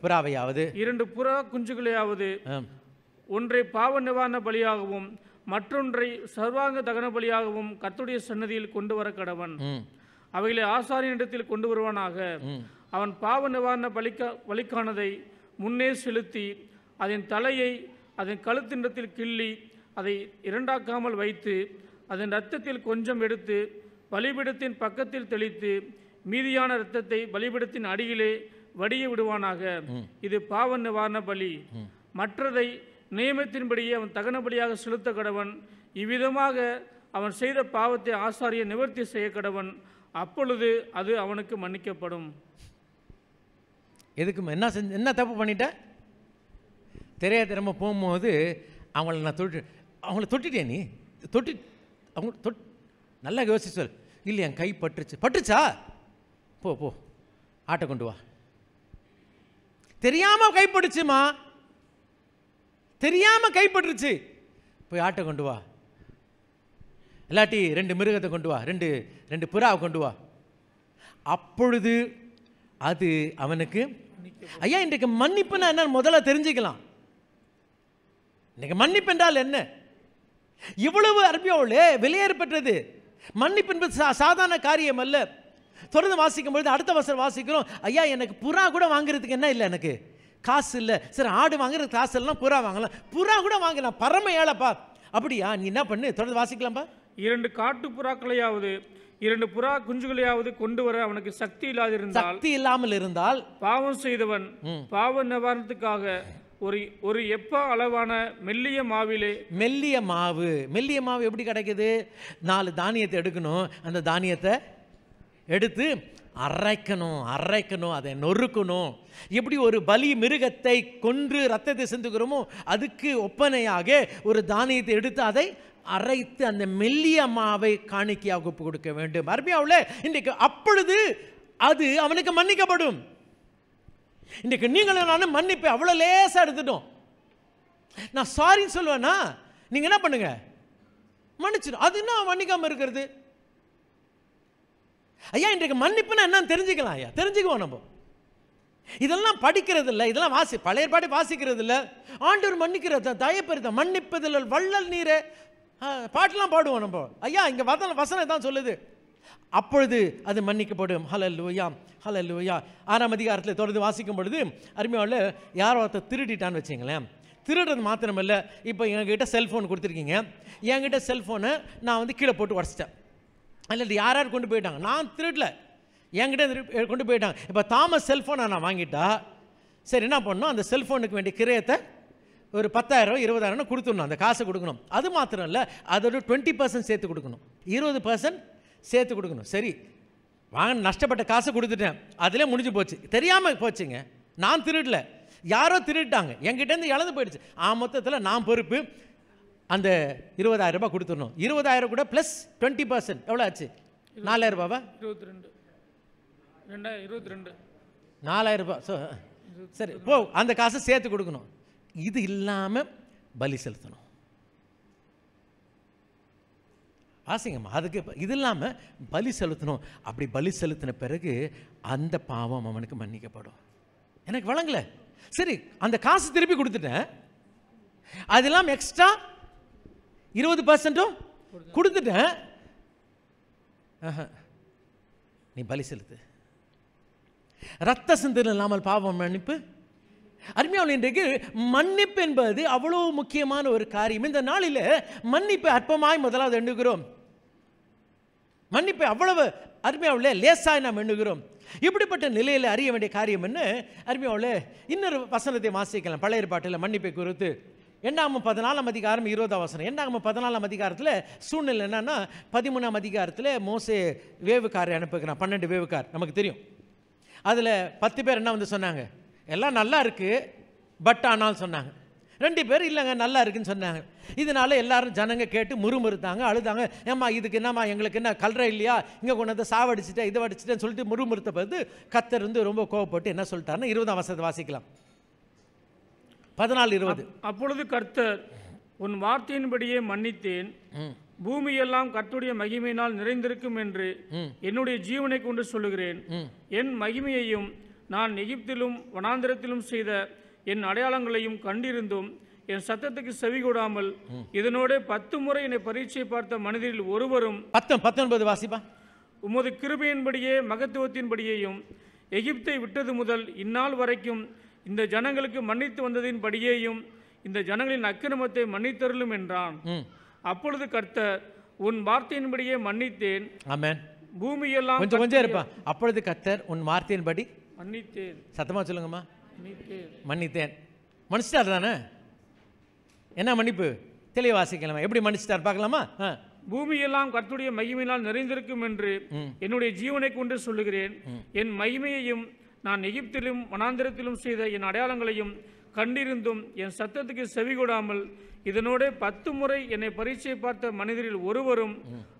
புறாவையாவது இரண்டு புறா குஞ்சுகளையாவது ஒன்றை பாவ நிவாரண பலியாகவும் மற்றொன்றை சர்வாங்க தகன பலியாகவும் கத்துடைய சன்னதியில் கொண்டு வர கடவன் அவைகளை இடத்தில் கொண்டு வருவானாக அவன் பாவ நிவாரண பலிக்க பலிக்கானதை முன்னே செலுத்தி அதன் தலையை அதன் கழுத்தினிடத்தில் கிள்ளி அதை இரண்டாக்காமல் வைத்து அதன் இரத்தத்தில் கொஞ்சம் எடுத்து பலிபிடத்தின் பக்கத்தில் தெளித்து மீதியான இரத்தத்தை பலிபிடத்தின் அடியிலே வடிய விடுவானாக இது பாவ நிவாரண பலி மற்றதை நியமத்தின்படியே அவன் தகனபடியாக செலுத்த கடவன் இவ்விதமாக அவன் செய்த பாவத்தை ஆசாரிய நிவர்த்தி செய்ய கடவன் அப்பொழுது அது அவனுக்கு மன்னிக்கப்படும் எதுக்கு என்ன செஞ்சு என்ன தப்பு பண்ணிட்டேன் தெரியாத திறமை போகும்போது அவங்கள நான் தொட்டு அவங்கள தொட்டுட்டேன் நீ தொட்டு அவங்க தொட் நல்லா யோசிச்சு சொல் இல்லை என் கை பட்டுருச்சு பட்டுச்சா போ போ ஆட்டை கொண்டு வா தெரியாமல் கைப்பட்டுச்சுமா தெரியாமல் கைப்பட்டுருச்சு போய் ஆட்டை கொண்டு வா இல்லாட்டி ரெண்டு மிருகத்தை கொண்டு வா ரெண்டு ரெண்டு புறாவை கொண்டு வா அப்பொழுது அது அவனுக்கு ஐயா இன்றைக்கு மன்னிப்புனா என்னன்னு முதல்ல தெரிஞ்சுக்கலாம் இன்றைக்கு மன்னிப்பு என்றால் என்ன இவ்வளவு அரபியாவில் வெளியேறப்பட்டது மன்னிப்பு என்பது சா சாதாரண காரியம் அல்ல தொடர்ந்து வாசிக்கும் பொழுது அடுத்த வருஷம் வாசிக்கிறோம் ஐயா எனக்கு புறா கூட வாங்குறதுக்கு என்ன இல்லை எனக்கு காசு இல்லை சரி ஆடு வாங்குற காசு எல்லாம் புறா வாங்கலாம் புறா கூட வாங்கலாம் பறமை ஏழைப்பா அப்படியா நீ என்ன பண்ணு தொடர்ந்து வாசிக்கலாம்ப்பா இரண்டு காட்டு புறாக்களையாவது இரண்டு புறா குஞ்சுகளையாவது கொண்டு வர அவனுக்கு சக்தி இருந்தால் சக்தி இல்லாமல் இருந்தால் பாவம் செய்தவன் பாவ நிவாரணத்துக்காக ஒரு ஒரு எப்ப அளவான மெல்லிய மாவிலே மெல்லிய மாவு மெல்லிய மாவு எப்படி கிடைக்குது நாலு தானியத்தை எடுக்கணும் அந்த தானியத்தை எடுத்து அரைக்கணும் அரைக்கணும் அதை நொறுக்கணும் எப்படி ஒரு பலி மிருகத்தை கொன்று ரத்தத்தை செஞ்சுக்கிறோமோ அதுக்கு ஒப்பனையாக ஒரு தானியத்தை எடுத்து அதை அரைத்து அந்த மெல்லிய மாவை காணிக்கையாக ஒப்பு கொடுக்க வேண்டும் அருமையாவில் இன்றைக்கு அப்பொழுது அது அவனுக்கு மன்னிக்கப்படும் இன்றைக்கு நீங்களும் நானும் மன்னிப்பை அவ்வளோ லேசாக எடுத்துட்டோம் நான் சாரின்னு சொல்லுவேன்னா நீங்கள் என்ன பண்ணுங்கள் மன்னிச்சிடும் அது என்ன மன்னிக்காமல் இருக்கிறது ஐயா இன்றைக்கு மன்னிப்புனா என்னன்னு தெரிஞ்சுக்கலாம் ஐயா தெரிஞ்சுக்குவோம் நம்ம இதெல்லாம் படிக்கிறது இல்லை இதெல்லாம் வாசி பழைய பாடி வாசிக்கிறது இல்லை ஆண்டவர் மன்னிக்கிறது தயப்பெருத்த மன்னிப்பதில் வள்ளல் நீரே பாட்டெலாம் பாடுவோம் நம்ம ஐயா இங்கே வதன வசனம் தான் சொல்லுது அப்பொழுது அது மன்னிக்கப்படும் ஹலல் ஹலல்லூயா ஆறாம் அதிகாரத்தில் தொடர்ந்து வாசிக்கும் பொழுது அருமையாவில் யார் ஒருத்தர் திருடிட்டான்னு வச்சுங்களேன் திருடுறது மாத்திரமில்லை இப்போ என்கிட்ட செல்ஃபோன் கொடுத்துருக்கீங்க என்கிட்ட செல்ஃபோனை நான் வந்து கீழே போட்டு உடச்சிட்டேன் அல்லது யார் யார் கொண்டு போயிட்டாங்க நான் திருடல என்கிட்ட கொண்டு போயிட்டாங்க இப்போ தாமஸ் செல்ஃபோனை நான் வாங்கிட்டா சரி என்ன பண்ணணும் அந்த செல்ஃபோனுக்கு வேண்டிய கிரயத்தை ஒரு பத்தாயிரம் இருபதாயிரம்னு கொடுத்துடணும் அந்த காசை கொடுக்கணும் அது மாத்திரம் இல்லை அதோட டுவெண்ட்டி பர்சன்ட் சேர்த்து கொடுக்கணும் இருபது பர்சன்ட் சேர்த்து கொடுக்கணும் சரி வாங்க நஷ்டப்பட்ட காசை கொடுத்துட்டேன் அதிலே முடிஞ்சு போச்சு தெரியாமல் போச்சுங்க நான் திருடல யாரோ திருட்டாங்க என்கிட்டேருந்து இழந்து போயிடுச்சு ஆ மொத்தத்தில் நான் பொறுப்பு அந்த இருபதாயிரம் ரூபாய் கொடுத்துடணும் இருபதாயிரம் கூட ப்ளஸ் டுவெண்ட்டி பர்சன்ட் எவ்வளோ ஆச்சு நாலாயிரம் ரூபாவா இருபத்தி ரெண்டு ரெண்டாயிரம் இருபத்தி ரெண்டு நாலாயிரம் ரூபாய் ஸோ சரி போ அந்த காசை சேர்த்து கொடுக்கணும் இது இல்லாமல் பலி செலுத்தணும் ஆசைங்கம்மா அதுக்கு இது இல்லாமல் பலி செலுத்தணும் அப்படி பலி செலுத்தின பிறகு அந்த பாவம் அவனுக்கு மன்னிக்கப்படும் எனக்கு வழங்கலை சரி அந்த காசு திருப்பி கொடுத்துட்டேன் அது இல்லாமல் எக்ஸ்ட்ரா இருபது பர்சன்ட்டும் கொடுத்துட்டேன் நீ பலி செலுத்து ரத்த சிந்தனை இல்லாமல் பாவம் மன்னிப்பு அருமையாவில் இன்றைக்கு மன்னிப்பு என்பது அவ்வளோ முக்கியமான ஒரு காரியம் இந்த நாளில் மன்னிப்பு அற்பமாய் முதலாவது எண்ணுகிறோம் மன்னிப்பு அவ்வளவு அருமையாவில் லேசாய் நாம் எண்ணுகிறோம் இப்படிப்பட்ட நிலையில் அறிய வேண்டிய காரியம் என்ன அருமையாவில் இன்னொரு வசனத்தை வாசிக்கலாம் பழைய பாட்டில் மன்னிப்பை குறித்து எண்ணாம பதினாலாம் அதிகாரம் இருபதாம் வசனம் எண்ணாம பதினாலாம் அதிகாரத்தில் சூழ்நிலை என்னன்னா பதிமூணாம் அதிகாரத்தில் மோசே வேவுக்காரை அனுப்புகிறான் பன்னெண்டு வேவுக்கார் நமக்கு தெரியும் அதில் பத்து பேர் என்ன வந்து சொன்னாங்க எல்லாம் நல்லா இருக்குது பட் ஆனால் சொன்னாங்க ரெண்டு பேர் இல்லைங்க நல்லா இருக்குன்னு சொன்னாங்க இதனால எல்லாரும் ஜனங்க கேட்டு முறுமுறுத்தாங்க அழுதாங்க ஏம்மா இதுக்கு என்னம்மா எங்களுக்கு என்ன கல்ற இல்லையா இங்கே கொண்டு வந்து சாவடிச்சிட்டேன் இதை அடிச்சிட்டேன்னு சொல்லிட்டு முறுமுறுத்த பார்த்து கத்தர் வந்து ரொம்ப கோவப்பட்டு என்ன சொல்லிட்டாருன்னு இருபதாம் வசதி வாசிக்கலாம் பதினாலு இருபது அப்பொழுது கர்த்தர் உன் வார்த்தையின்படியே மன்னித்தேன் பூமியெல்லாம் கர்த்துடைய மகிமையினால் நிறைந்திருக்கும் என்று என்னுடைய ஜீவனை கொண்டு சொல்லுகிறேன் என் மகிமையையும் நான் எகிப்திலும் வனாந்திரத்திலும் செய்த என் அடையாளங்களையும் கண்டிருந்தும் என் சத்தத்துக்கு செவி கூடாமல் இதனோட பத்து முறை என்னை பரீட்சை பார்த்த மனிதரில் ஒருவரும் பத்தொன்பது வாசிப்பா உமது கிருபையின்படியே மகத்துவத்தின்படியையும் எகிப்தை விட்டது முதல் இந்நாள் வரைக்கும் இந்த ஜனங்களுக்கு மன்னித்து வந்ததின் படியேயும் இந்த ஜனங்களின் அக்கிரமத்தை மன்னித்தருளும் என்றான் அப்பொழுது கர்த்தர் உன் வார்த்தையின்படியே மன்னித்தேன் ஆமாம் பூமியெல்லாம் கொஞ்சம் கொஞ்சம் இருப்பான் அப்பொழுது கர்த்தர் உன் வார்த்தையின்படி மன்னித்தேன் சத்தமாக சொல்லுங்கம்மா மன்னித்தேன் மன்னிச்சிட்டார் தானே என்ன மன்னிப்பு தெளிவு வாசிக்கலாமா எப்படி மன்னிச்சிட்டார் பார்க்கலாமா பூமியெல்லாம் கர்த்துடைய மகிமையினால் நிறைந்திருக்கும் என்று என்னுடைய ஜீவனை கொண்டு சொல்லுகிறேன் என் மகிமையையும் நான் எகிப்திலும் மனாந்திரத்திலும் செய்த என் அடையாளங்களையும் கண்டிருந்தும் என் சத்தத்துக்கு செவிகூடாமல் இதனோட பத்து முறை என்னை பரீட்சை பார்த்த மனிதரில் ஒருவரும்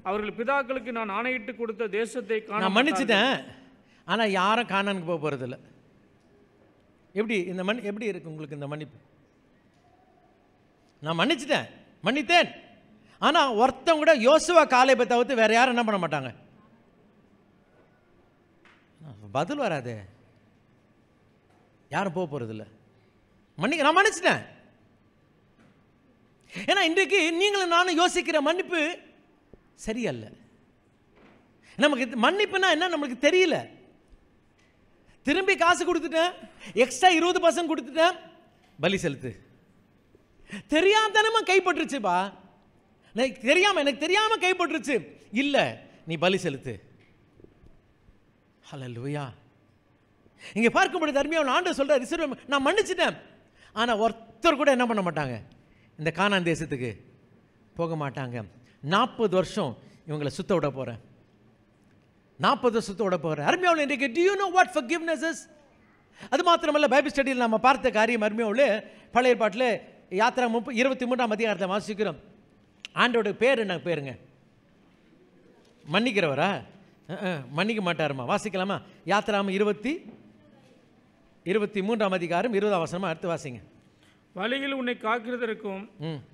அவர்கள் பிதாக்களுக்கு நான் ஆணையிட்டு கொடுத்த தேசத்தை காண மன்னிச்சிட்டேன் ஆனால் யாரும் காணனுக்கு போக போகிறதில்ல எப்படி இந்த மண் எப்படி இருக்கு உங்களுக்கு இந்த மன்னிப்பு நான் மன்னிச்சிட்டேன் மன்னித்தேன் ஆனால் ஒருத்தவங்க கூட யோசுவா காலை தவிர்த்து வேறு யாரும் என்ன பண்ண மாட்டாங்க பதில் வராதே யாரும் போக இல்லை மன்னிக்க நான் மன்னிச்சிட்டேன் ஏன்னா இன்றைக்கு நீங்களும் நானும் யோசிக்கிற மன்னிப்பு சரியல்ல நமக்கு மன்னிப்புனா என்ன நம்மளுக்கு தெரியல திரும்பி காசு கொடுத்துட்டேன் எக்ஸ்ட்ரா இருபது பர்சன்ட் கொடுத்துட்டேன் பலி செலுத்து தெரியாதனமாக கைப்பட்டுருச்சுப்பா எனக்கு தெரியாமல் எனக்கு தெரியாமல் கைப்பட்டுருச்சு இல்லை நீ பலி செலுத்து ஹலோ லூயா இங்கே பார்க்க முடியாத அருமையாக ஆண்டு சொல்கிற ரிசர்வ் நான் மன்னிச்சிட்டேன் ஆனால் ஒருத்தர் கூட என்ன பண்ண மாட்டாங்க இந்த காணான் தேசத்துக்கு போக மாட்டாங்க நாற்பது வருஷம் இவங்களை சுத்த விட போகிறேன் நாற்பது சுத்த விட போகிறேன் அருமையாவில் இன்றைக்கு do you know what forgiveness is அது மாத்திரமல்ல பைபிள் ஸ்டடியில் நம்ம பார்த்த காரியம் அருமையாவில் பழைய பாட்டில் யாத்திரா முப்ப இருபத்தி மூன்றாம் அதிகாரத்தை வாசிக்கிறோம் ஆண்டோட பேர் என்ன பேருங்க மன்னிக்கிறவரா மன்னிக்க மாட்டாருமா வாசிக்கலாமா யாத்திராம இருபத்தி இருபத்தி மூன்றாம் அதிகாரம் இருபதாம் வசனமாக அடுத்து வாசிங்க வழியில் உன்னை காக்கிறதற்கும்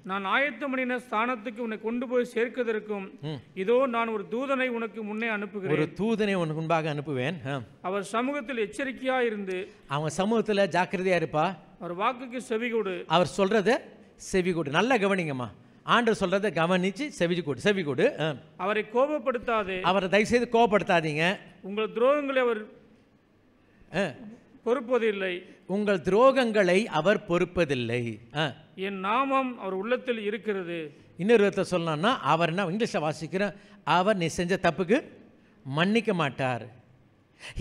நான் ஆயத்த பண்ணின ஸ்தானத்துக்கு உன்னை கொண்டு போய் சேர்க்கிறதற்கும் இதோ நான் ஒரு தூதனை உனக்கு முன்னே அனுப்புகிறேன் ஒரு தூதனை உனக்கு முன்பாக அனுப்புவேன் அவர் சமூகத்தில் எச்சரிக்கையா இருந்து அவன் சமூகத்தில் ஜாக்கிரதையா இருப்பா அவர் வாக்குக்கு செவி கொடு அவர் சொல்றத செவி கொடு நல்லா கவனிங்கம்மா ஆண்டு சொல்றத கவனிச்சு செவி கொடு செவி கொடு அவரை கோபப்படுத்தாது அவரை தயவுசெய்து கோபப்படுத்தாதீங்க உங்கள் துரோகங்களை அவர் பொறுப்பதில்லை உங்கள் துரோகங்களை அவர் பொறுப்பதில்லை என் நாமம் அவர் உள்ளத்தில் இருக்கிறது இன்னொரு விதத்தை சொல்லணும்னா அவர் என்ன இங்கிலீஷில் வாசிக்கிறேன் அவர் நீ செஞ்ச தப்புக்கு மன்னிக்க மாட்டார்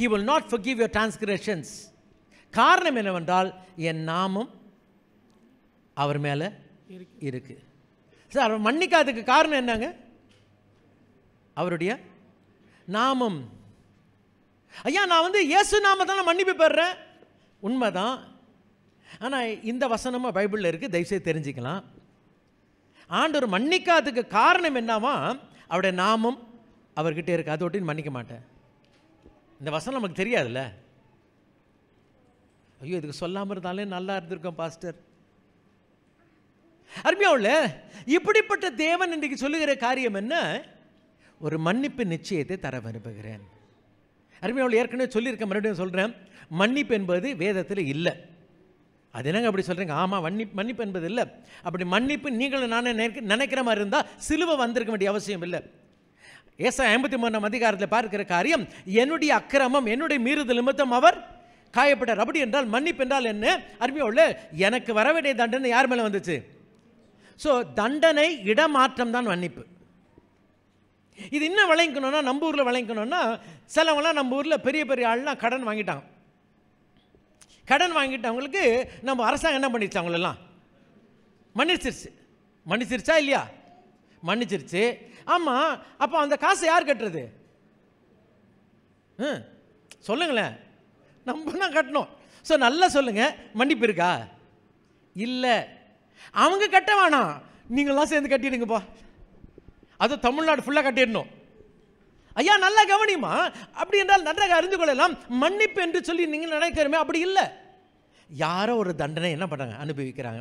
he will not forgive your transgressions காரணம் என்னவென்றால் என் நாமம் அவர் மேலே இருக்கு சார் அவர் மன்னிக்காததுக்கு காரணம் என்னங்க அவருடைய நாமம் ஐயா நான் வந்து இயேசு தான் நான் மன்னிப்பு பெறுறேன் உண்மைதான் ஆனால் இந்த வசனமாக பைபிளில் இருக்குது தயவுசெய்து தெரிஞ்சுக்கலாம் ஆண்டவர் மன்னிக்காததுக்கு காரணம் என்னவா அவருடைய நாமம் அவர்கிட்ட இருக்குது அதை ஒட்டி மன்னிக்க மாட்டேன் இந்த வசனம் நமக்கு தெரியாதுல்ல ஐயோ இதுக்கு சொல்லாமல் இருந்தாலே நல்லா இருந்திருக்கோம் பாஸ்டர் அருமையாவில் இப்படிப்பட்ட தேவன் இன்றைக்கு சொல்லுகிற காரியம் என்ன ஒரு மன்னிப்பு நிச்சயத்தை தர விரும்புகிறேன் அருமையாவில் ஏற்கனவே சொல்லியிருக்கேன் மறுபடியும் சொல்கிறேன் மன்னிப்பு என்பது வேதத்தில் இல்லை அது என்னங்க அப்படி சொல்கிறீங்க ஆமாம் மன்னி மன்னிப்பு என்பது இல்லை அப்படி மன்னிப்பு நீங்களும் நானே நினைக்கிற மாதிரி இருந்தால் சிலுவை வந்திருக்க வேண்டிய அவசியம் இல்லை ஏச ஐம்பத்தி மூணாம் அதிகாரத்தில் பார்க்கிற காரியம் என்னுடைய அக்கிரமம் என்னுடைய மீறுதல் நிமித்தம் அவர் காயப்பட்டார் அப்படி என்றால் மன்னிப்பு என்றால் என்ன உள்ள எனக்கு வர வேண்டிய தண்டனை யார் மேலே வந்துச்சு ஸோ தண்டனை இடமாற்றம் தான் மன்னிப்பு இது என்ன விளையங்கணும்னா நம்ம ஊரில் விளையங்கணும்னா சிலவங்களாம் நம்ம ஊரில் பெரிய பெரிய ஆள்லாம் கடன் வாங்கிட்டான் கடன் வாங்கிட்டவங்களுக்கு நம்ம அரசாங்கம் என்ன பண்ணிடுச்சு அவங்களெல்லாம் மன்னிச்சிருச்சு மன்னிச்சிருச்சா இல்லையா மன்னிச்சிருச்சு ஆமாம் அப்போ அந்த காசு யார் கட்டுறது ம் சொல்லுங்களேன் நம்ம தான் கட்டணும் ஸோ நல்லா சொல்லுங்க மன்னிப்பு இருக்கா இல்லை அவங்க கட்ட வேணாம் நீங்களாம் சேர்ந்து கட்டிடுங்கப்பா அது தமிழ்நாடு ஃபுல்லாக கட்டிடணும் ஐயா நல்லா கவனியுமா அப்படி என்றால் நன்றாக அறிந்து கொள்ளலாம் மன்னிப்பு என்று சொல்லி நீங்கள் நினைக்கிறமே அப்படி இல்லை யாரோ ஒரு தண்டனை என்ன பண்ணுறாங்க அனுபவிக்கிறாங்க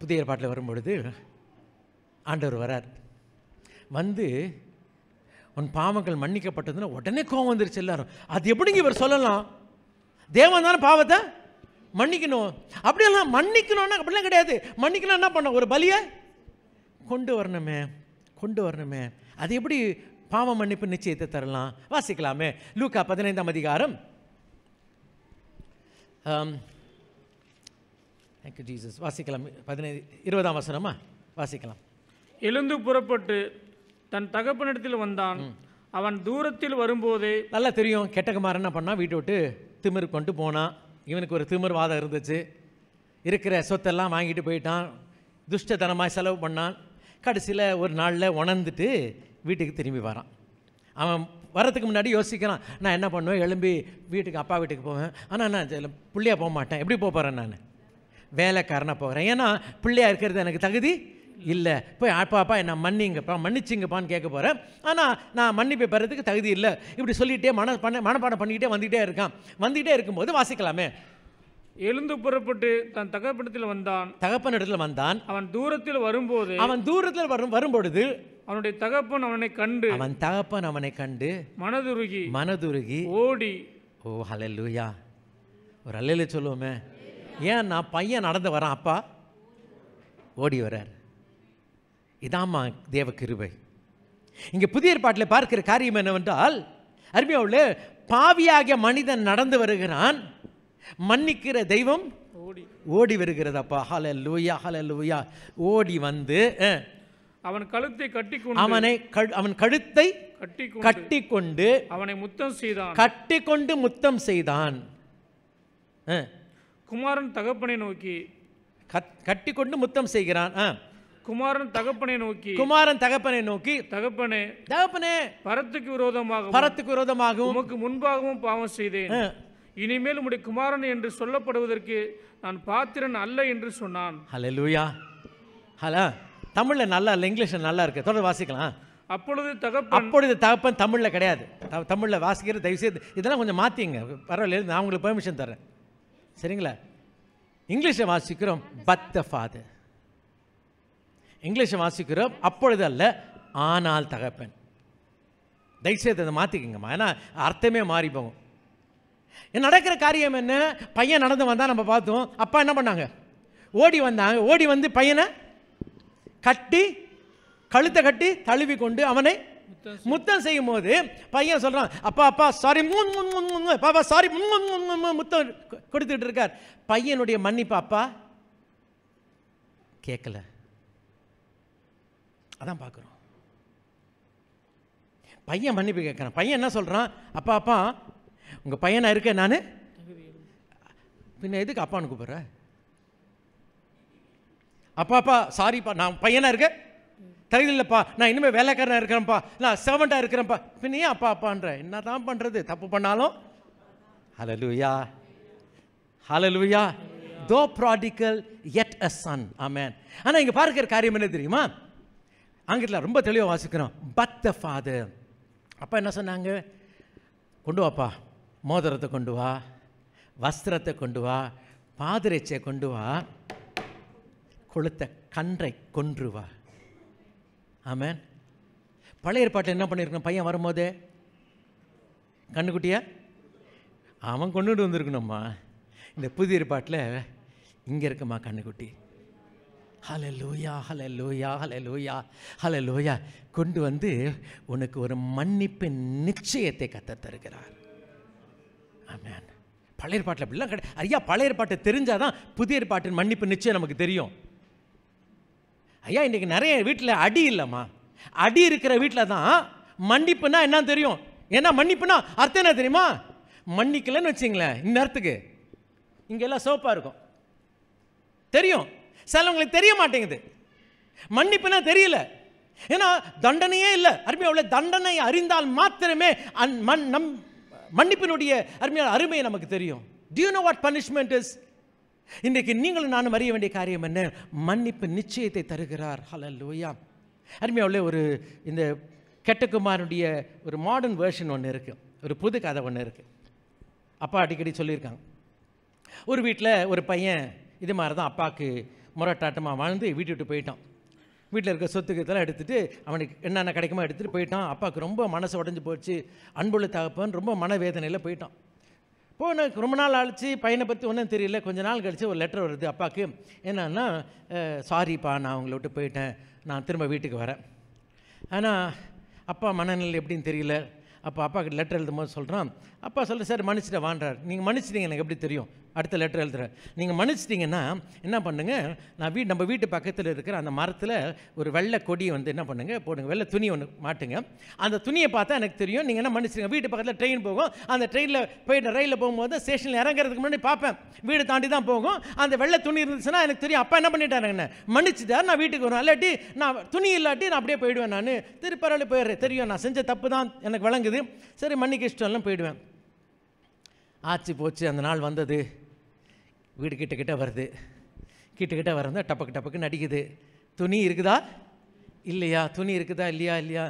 புதிய பாட்டில் வரும்பொழுது ஆண்டவர் வரார் வந்து உன் பாவங்கள் மன்னிக்கப்பட்டதுன்னா உடனே கோவம் வந்துருச்சு எல்லாரும் அது எப்படிங்க இவர் சொல்லலாம் தேவன் தானே பாவத்தை மன்னிக்கணும் அப்படியெல்லாம் மன்னிக்கணும்னா அப்படிலாம் கிடையாது மன்னிக்கணும் என்ன பண்ண ஒரு பலியை கொண்டு வரணுமே கொண்டு வரணுமே அது எப்படி பாவ மன்னிப்பு நிச்சயத்தை தரலாம் வாசிக்கலாமே லூக்கா பதினைந்தாம் அதிகாரம் ஜீசஸ் வாசிக்கலாம் பதினைந்து இருபதாம் வசனமா வாசிக்கலாம் எழுந்து புறப்பட்டு தன் தகப்பனிடத்தில் வந்தான் அவன் தூரத்தில் வரும்போது நல்லா தெரியும் கெட்டகுமார் என்ன பண்ணான் வீட்டை விட்டு திமிர் கொண்டு போனான் இவனுக்கு ஒரு திமிர் வாதம் இருந்துச்சு இருக்கிற சொத்தெல்லாம் வாங்கிட்டு போயிட்டான் துஷ்டத்தனமாக செலவு பண்ணான் கடைசியில் ஒரு நாளில் உணர்ந்துட்டு வீட்டுக்கு திரும்பி வரான் அவன் வரத்துக்கு முன்னாடி யோசிக்கிறான் நான் என்ன பண்ணுவேன் எழும்பி வீட்டுக்கு அப்பா வீட்டுக்கு போவேன் ஆனால் நான் பிள்ளையாக போக மாட்டேன் எப்படி போக போகிறேன் நான் வேலைக்காரனாக போகிறேன் ஏன்னா பிள்ளையாக இருக்கிறது எனக்கு தகுதி இல்லை போய் அப்பாப்பா என்ன மன்னிங்கப்பா மன்னிச்சிங்கப்பான்னு கேட்க போகிறேன் ஆனால் நான் மன்னிப்பை பெறதுக்கு தகுதி இல்லை இப்படி சொல்லிகிட்டே மன பண்ண மனப்பாடம் பண்ணிக்கிட்டே வந்துக்கிட்டே இருக்கான் வந்துக்கிட்டே இருக்கும்போது வாசிக்கலாமே எழுந்து புறப்பட்டு தன் தகப்பனிடத்தில் வந்தான் தகப்பனிடத்தில் வந்தான் அவன் தூரத்தில் வரும்போது அவன் தூரத்தில் வரும் வரும்பொழுது அவனுடைய தகப்பன் அவனை கண்டு அவன் தகப்பன் அவனை கண்டு மனதுருகி மனதுருகி ஓடி ஓ ஹலல்லூயா ஒரு அல்லையில சொல்லுவோமே ஏன் நான் பையன் நடந்து வரான் அப்பா ஓடி வரார் இதாம்மா தேவ கிருபை இங்கே புதிய பாட்டில் பார்க்கிற காரியம் என்னவென்றால் உள்ள பாவியாகிய மனிதன் நடந்து வருகிறான் மன்னிக்கிற தெய்வம் ஓடி ஓடி வருகிறது அப்பா ஹல லூயா ஹல லூயா ஓடி வந்து அவன் கழுத்தை கட்டி அவனை அவன் கழுத்தை கட்டி கொண்டு அவனை முத்தம் செய்தான் கட்டி கொண்டு முத்தம் செய்தான் குமாரன் தகப்பனை நோக்கி கட்டி கொண்டு முத்தம் செய்கிறான் குமாரன் தகப்பனை நோக்கி குமாரன் தகப்பனை நோக்கி தகப்பனே தகப்பனே பரத்துக்கு விரோதமாக பரத்துக்கு விரோதமாகவும் உமக்கு முன்பாகவும் பாவம் செய்தேன் இனிமேல் உம்முடைய குமாரன் என்று சொல்லப்படுவதற்கு நான் பாத்திரன் அல்ல என்று சொன்னான் ஹலோ லூயா ஹலோ தமிழில் நல்லா இல்லை இங்கிலீஷில் நல்லா இருக்குது தொடர்ந்து வாசிக்கலாம் அப்பொழுது தகப்பன் அப்பொழுது தகப்பன் தமிழில் கிடையாது தமிழில் வாசிக்கிற தயவுசெய்து இதெல்லாம் கொஞ்சம் மாற்றிங்க பரவாயில்ல நான் உங்களுக்கு பெர்மிஷன் தரேன் சரிங்களா இங்கிலீஷை வாசிக்கிறோம் பத் த ஃபாதர் இங்கிலீஷை வாசிக்கிறோம் அப்பொழுது அல்ல ஆனால் தகப்பன் தயவுசெய்து அதை மாற்றிக்கங்கம்மா ஏன்னா அர்த்தமே மாறி போகும் நடக்கிற காரியம் என்ன பையன் நடந்து வந்தால் நம்ம பார்த்தோம் அப்பா என்ன பண்ணாங்க ஓடி வந்தாங்க ஓடி வந்து பையனை கட்டி கழுத்தை கட்டி தழுவி கொண்டு அவனை முத்தம் செய்யும் போது பையன் சொல்றான் அப்பா அப்பா சாரி பாப்பா சாரி முத்தம் கொடுத்துட்டு இருக்கார் பையனுடைய மன்னிப்பு அப்பா கேட்கல அதான் பார்க்குறோம் பையன் மன்னிப்பு கேட்குறான் பையன் என்ன சொல்றான் அப்பா அப்பா உங்கள் பையனாக இருக்க நான் பின்ன எதுக்கு அப்பான்னு கூப்பிட்ற அப்பா அப்பா சாரிப்பா நான் பையனாக இருக்க தகுதி இல்லைப்பா நான் இனிமேல் வேலைக்காரனாக இருக்கிறேன்ப்பா நான் செவன்ட்டாக இருக்கிறேன்ப்பா பின்ன ஏன் அப்பா அப்பான்ற என்ன தான் பண்ணுறது தப்பு பண்ணாலும் hallelujah hallelujah though prodigal yet a son amen ஆனால் இங்கே பார்க்குற காரியம் என்ன தெரியுமா ஆங்கிலத்தில் ரொம்ப தெளிவாக வாசிக்கிறோம் பத் த ஃபாதர் அப்பா என்ன சொன்னாங்க கொண்டு வாப்பா மோதிரத்தை கொண்டு வா வஸ்திரத்தை கொண்டு வா பாதிரைச்சை கொண்டு வா கொளுத்த கன்றை கொன்று வா ஆமேன் பழைய ஏற்பாட்டில் என்ன பண்ணியிருக்கணும் பையன் வரும்போதே கண்ணுக்குட்டியா அவன் கொண்டுட்டு வந்திருக்கணும்மா இந்த புதிய ஏற்பாட்டில் இங்கே இருக்குமா கண்ணுக்குட்டி ஹல லோயா ஹல லோயா ஹல லோயா ஹல லோயா கொண்டு வந்து உனக்கு ஒரு மன்னிப்பின் நிச்சயத்தை கத்த தருகிறார் ஆமாம் பழைய பாட்டில் அப்படிலாம் கிடையாது ஐயா பழைய பாட்டை தெரிஞ்சால் தான் புதிய பாட்டின் மன்னிப்பு நிச்சயம் நமக்கு தெரியும் ஐயா இன்றைக்கி நிறைய வீட்டில் அடி இல்லைம்மா அடி இருக்கிற வீட்டில் தான் மன்னிப்புனா என்னன்னு தெரியும் ஏன்னா மன்னிப்புனா அர்த்தம் என்ன தெரியுமா மன்னிக்கலன்னு வச்சிங்களேன் இந்நேரத்துக்கு இங்கே எல்லாம் சோப்பாக இருக்கும் தெரியும் சிலவங்களுக்கு தெரிய மாட்டேங்குது மன்னிப்புனா தெரியல ஏன்னா தண்டனையே இல்லை அருமையாக உள்ள தண்டனை அறிந்தால் மாத்திரமே அந் மண் நம் மன்னிப்பினுடைய அருமையான அருமையை நமக்கு தெரியும் do you know what punishment is இன்றைக்கு நீங்களும் நானும் அறிய வேண்டிய காரியம் என்ன மன்னிப்பு நிச்சயத்தை தருகிறார் ஹலல்லூயா அருமையாக உள்ள ஒரு இந்த கெட்டகுமாரனுடைய ஒரு மாடர்ன் வேர்ஷன் ஒன்று இருக்குது ஒரு புது கதை ஒன்று இருக்குது அப்பா அடிக்கடி சொல்லியிருக்காங்க ஒரு வீட்டில் ஒரு பையன் இது மாதிரி தான் அப்பாவுக்கு முரட்டாட்டமாக வாழ்ந்து வீட்டு விட்டு போயிட்டான் வீட்டில் இருக்க சொத்துக்கு இதெல்லாம் எடுத்துகிட்டு அவனுக்கு என்னென்ன கிடைக்குமோ எடுத்துகிட்டு போயிட்டான் அப்பாவுக்கு ரொம்ப மனசு உடஞ்சி போச்சு அன்புள்ள தகப்பன் ரொம்ப மனவேதனையில் போயிட்டான் இப்போது எனக்கு ரொம்ப நாள் ஆழிச்சு பையனை பற்றி ஒன்றும் தெரியல கொஞ்ச நாள் கழித்து ஒரு லெட்டர் வருது அப்பாவுக்கு என்னன்னா சாரிப்பா நான் அவங்கள விட்டு போயிட்டேன் நான் திரும்ப வீட்டுக்கு வரேன் ஆனால் அப்பா மனநிலை எப்படின்னு தெரியல அப்போ அப்பாவுக்கு லெட்டர் எழுதும் போது சொல்கிறான் அப்பா சொல்ல சார் மன்னிச்சிட்ட வாண்டார் நீங்கள் மன்னிச்சிட்டீங்க எனக்கு எப்படி தெரியும் அடுத்த லெட்டர் எழுதுகிறேன் நீங்கள் மன்னிச்சிட்டிங்கன்னா என்ன பண்ணுங்கள் நான் வீ நம்ம வீட்டு பக்கத்தில் இருக்கிற அந்த மரத்தில் ஒரு வெள்ளை கொடியை வந்து என்ன பண்ணுங்கள் போடுங்க வெள்ளை துணி ஒன்று மாட்டுங்க அந்த துணியை பார்த்தா எனக்கு தெரியும் நீங்கள் என்ன மன்னிச்சிடுங்க வீட்டு பக்கத்தில் ட்ரெயின் போகும் அந்த ட்ரெயினில் போயிட்டு ரயிலில் போகும்போது ஸ்டேஷனில் இறங்குறதுக்கு முன்னாடி பார்ப்பேன் வீடு தாண்டி தான் போகும் அந்த வெள்ளை துணி இருந்துச்சுன்னா எனக்கு தெரியும் அப்பா என்ன என்ன மன்னிச்சிட்டார் நான் வீட்டுக்கு வருவேன் இல்லாட்டி நான் துணி இல்லாட்டி நான் அப்படியே போயிடுவேன் நான் திருப்பரவில் போயிடுறேன் தெரியும் நான் செஞ்ச தப்பு தான் எனக்கு வழங்குது சரி மன்னிக்க இஷ்டம்லாம் போயிடுவேன் ஆச்சு போச்சு அந்த நாள் வந்தது வீடு கிட்ட கிட்ட வருது கிட்ட கிட்ட வரந்தால் டப்பக்கு டப்பக்கு நடிக்குது துணி இருக்குதா இல்லையா துணி இருக்குதா இல்லையா இல்லையா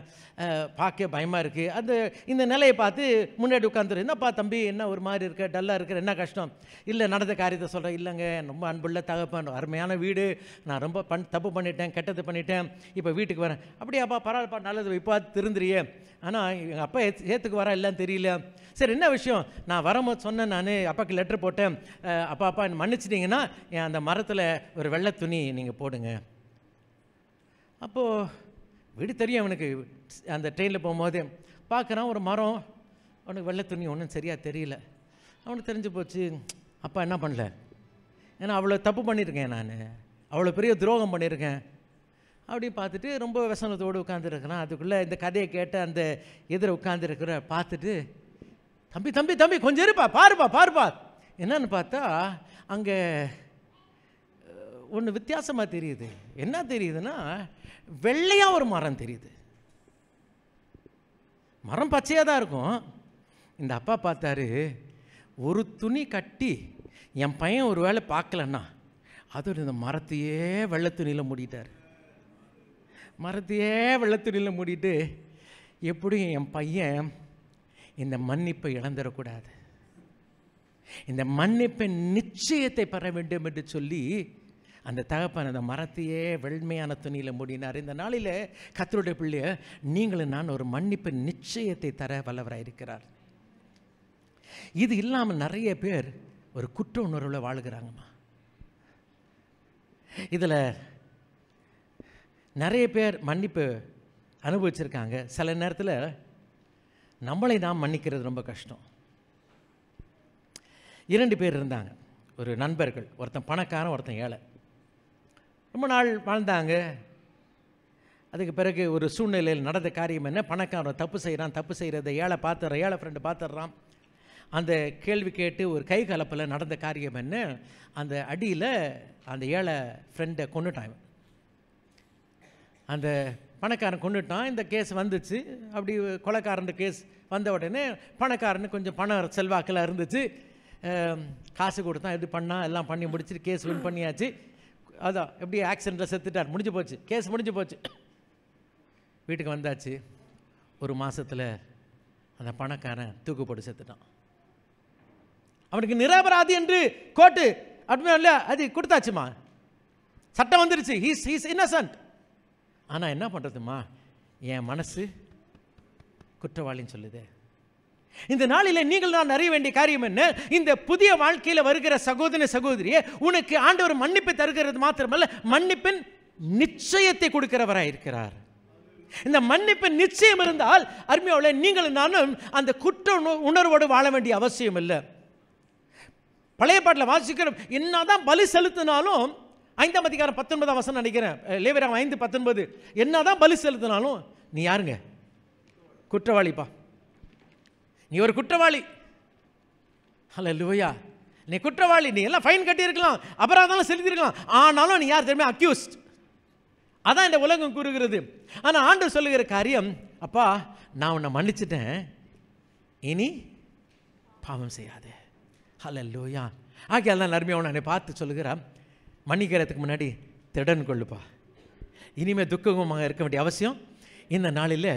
பார்க்க பயமாக இருக்குது அந்த இந்த நிலையை பார்த்து முன்னாடி உட்காந்துரு என்னப்பா தம்பி என்ன ஒரு மாதிரி இருக்க டல்லாக இருக்கிற என்ன கஷ்டம் இல்லை நடந்த காரியத்தை சொல்கிறேன் இல்லைங்க ரொம்ப அன்புள்ள தகப்பன் அருமையான வீடு நான் ரொம்ப பண் தப்பு பண்ணிட்டேன் கெட்டது பண்ணிட்டேன் இப்போ வீட்டுக்கு வரேன் அப்படியாப்பா பரவாயில்லப்பா நல்லது இப்போ திருந்துறியே ஆனால் எங்கள் அப்பா ஏற்றுக்கு வரா இல்லைன்னு தெரியல சரி என்ன விஷயம் நான் வரமோ சொன்னேன் நான் அப்பாவுக்கு லெட்ரு போட்டேன் அப்பா அப்பா மன்னிச்சிட்டிங்கன்னா அந்த மரத்தில் ஒரு வெள்ளை துணி நீங்கள் போடுங்க அப்போது வீடு தெரியும் அவனுக்கு அந்த ட்ரெயினில் போகும்போது பார்க்குறான் ஒரு மரம் அவனுக்கு வெள்ளை துணி ஒன்றும் சரியாக தெரியல அவனுக்கு தெரிஞ்சு போச்சு அப்பா என்ன பண்ணல ஏன்னா அவ்வளோ தப்பு பண்ணியிருக்கேன் நான் அவ்வளோ பெரிய துரோகம் பண்ணியிருக்கேன் அப்படி பார்த்துட்டு ரொம்ப விசனத்தோடு உட்காந்துருக்கிறான் அதுக்குள்ளே இந்த கதையை கேட்டு அந்த எதிர உட்காந்துருக்கிற பார்த்துட்டு தம்பி தம்பி தம்பி கொஞ்சம் இருப்பா பாருப்பா பாருப்பா என்னன்னு பார்த்தா அங்கே ஒன்று வித்தியாசமாக தெரியுது என்ன தெரியுதுன்னா வெள்ளையாக ஒரு மரம் தெரியுது மரம் பச்சையாக தான் இருக்கும் இந்த அப்பா பார்த்தாரு ஒரு துணி கட்டி என் பையன் ஒரு வேளை பார்க்கலன்னா அதோட இந்த மரத்தையே வெள்ளை துணியில் மூடிட்டார் மரத்தையே வெள்ளை துணியில் மூடிட்டு எப்படியும் என் பையன் இந்த மன்னிப்பை இழந்துடக்கூடாது இந்த மன்னிப்பின் நிச்சயத்தை பெற வேண்டும் என்று சொல்லி அந்த தகப்பன் அந்த மரத்தையே வெள்மையான துணியில் மூடினார் இந்த நாளில் கத்தருடைய பிள்ளைய நீங்களும் நான் ஒரு மன்னிப்பு நிச்சயத்தை தர வல்லவராக இருக்கிறார் இது இல்லாமல் நிறைய பேர் ஒரு குற்ற உணர்வில் வாழுகிறாங்கம்மா இதில் நிறைய பேர் மன்னிப்பு அனுபவிச்சிருக்காங்க சில நேரத்தில் நம்மளை தான் மன்னிக்கிறது ரொம்ப கஷ்டம் இரண்டு பேர் இருந்தாங்க ஒரு நண்பர்கள் ஒருத்தன் பணக்காரன் ஒருத்தன் ஏழை ரொம்ப நாள் வாழ்ந்தாங்க அதுக்கு பிறகு ஒரு சூழ்நிலையில் நடந்த காரியம் என்ன பணக்காரன் தப்பு செய்கிறான் தப்பு செய்கிறத ஏழை பார்த்துற ஏழை ஃப்ரெண்டு பார்த்துட்றான் அந்த கேள்வி கேட்டு ஒரு கை கலப்பில் நடந்த காரியம் என்ன அந்த அடியில் அந்த ஏழை ஃப்ரெண்டை கொண்டுட்டான் அந்த பணக்காரன் கொண்டுட்டான் இந்த கேஸ் வந்துச்சு அப்படி கொலைக்காரன் கேஸ் வந்த உடனே பணக்காரன் கொஞ்சம் பண செல்வாக்கில் இருந்துச்சு காசு கொடுத்தான் இது பண்ணால் எல்லாம் பண்ணி முடிச்சுட்டு கேஸ் வின் பண்ணியாச்சு அதான் எப்படி ஆக்சிடெண்ட்டில் செத்துட்டார் முடிஞ்சு போச்சு கேஸ் முடிஞ்சு போச்சு வீட்டுக்கு வந்தாச்சு ஒரு மாதத்தில் அந்த பணக்காரன் தூக்கு போட்டு செத்துட்டான் அவனுக்கு நிராபராதி என்று கோர்ட்டு அப்படின்னு இல்லை அது கொடுத்தாச்சுமா சட்டம் வந்துருச்சு ஹீஸ் ஹீஸ் இன்னசன்ட் ஆனால் என்ன பண்ணுறதுமா என் மனசு குற்றவாளின்னு சொல்லுது இந்த நாளில் நீங்கள் நான் அறிய வேண்டிய காரியம் என்ன இந்த புதிய வாழ்க்கையில் வருகிற சகோதர சகோதரியை உனக்கு ஆண்டவர் மன்னிப்பு தருகிறது மாத்திரமல்ல மன்னிப்பின் நிச்சயத்தை கொடுக்கிறவராயிருக்கிறார் இந்த மன்னிப்பு நிச்சயம் இருந்தால் அருமையாவில் நீங்கள் நானும் அந்த குற்ற உணர்வோடு வாழ வேண்டிய அவசியம் இல்லை பழைய பாட்டில் வாசிக்கிறோம் என்னதான் பலி செலுத்தினாலும் ஐந்தாம் அதிகாரம் பத்தொன்பதாம் வசனம் நினைக்கிறேன் லேவராம் ஐந்து பத்தொன்பது என்னதான் பலி செலுத்தினாலும் நீ யாருங்க குற்றவாளிப்பா நீ ஒரு குற்றவாளி அல்ல லுவையா நீ குற்றவாளி நீ எல்லாம் ஃபைன் கட்டியிருக்கலாம் அபராதம்லாம் செலுத்தியிருக்கலாம் ஆனாலும் நீ யார் தெரியுமே அக்யூஸ்ட் அதான் இந்த உலகம் கூறுகிறது ஆனால் ஆண்டு சொல்லுகிற காரியம் அப்பா நான் உன்னை மன்னிச்சிட்டேன் இனி பாவம் செய்யாது ஹலோ லோயா ஆகியால் தான் நர்மையாக நான் பார்த்து சொல்லுகிறேன் மன்னிக்கிறதுக்கு முன்னாடி திடன் கொள்ளுப்பா இனிமேல் துக்ககமாக இருக்க வேண்டிய அவசியம் இந்த நாளில்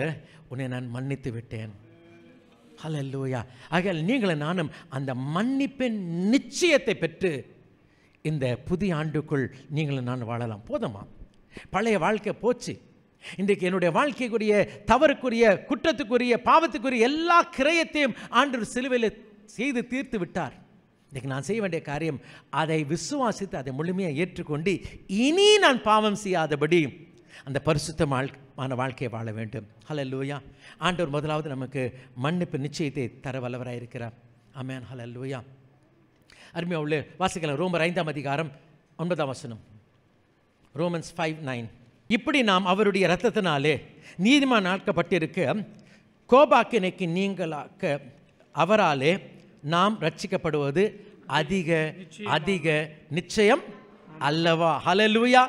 உன்னை நான் மன்னித்து விட்டேன் ஹலல்லூயா ஆகையால் நீங்களும் நானும் அந்த மன்னிப்பின் நிச்சயத்தை பெற்று இந்த புதிய ஆண்டுக்குள் நீங்களும் நான் வாழலாம் போதுமா பழைய வாழ்க்கை போச்சு இன்றைக்கு என்னுடைய வாழ்க்கைக்குரிய தவறுக்குரிய குற்றத்துக்குரிய பாவத்துக்குரிய எல்லா கிரயத்தையும் ஆண்டு சிலுவையில் செய்து தீர்த்து விட்டார் இன்றைக்கு நான் செய்ய வேண்டிய காரியம் அதை விசுவாசித்து அதை முழுமையாக ஏற்றுக்கொண்டு இனி நான் பாவம் செய்யாதபடி அந்த பரிசுத்த வாழ்க்கமான வாழ்க்கையை வாழ வேண்டும் ஹலோ லூயா ஆண்டவர் முதலாவது நமக்கு மன்னிப்பு நிச்சயத்தை தர வல்லவராக இருக்கிறார் அமேன் ஹலோ லூயா அருமையாக உள்ள வாசிக்கலாம் ரோமர் ஐந்தாம் அதிகாரம் ஒன்பதாம் வசனம் ரோமன்ஸ் ஃபைவ் நைன் இப்படி நாம் அவருடைய ரத்தத்தினாலே நீதிமான் ஆட்கப்பட்டிருக்க கோபாக்கினைக்கு நீங்களாக்க அவராலே நாம் ரட்சிக்கப்படுவது அதிக அதிக நிச்சயம் அல்லவா ஹலலுயா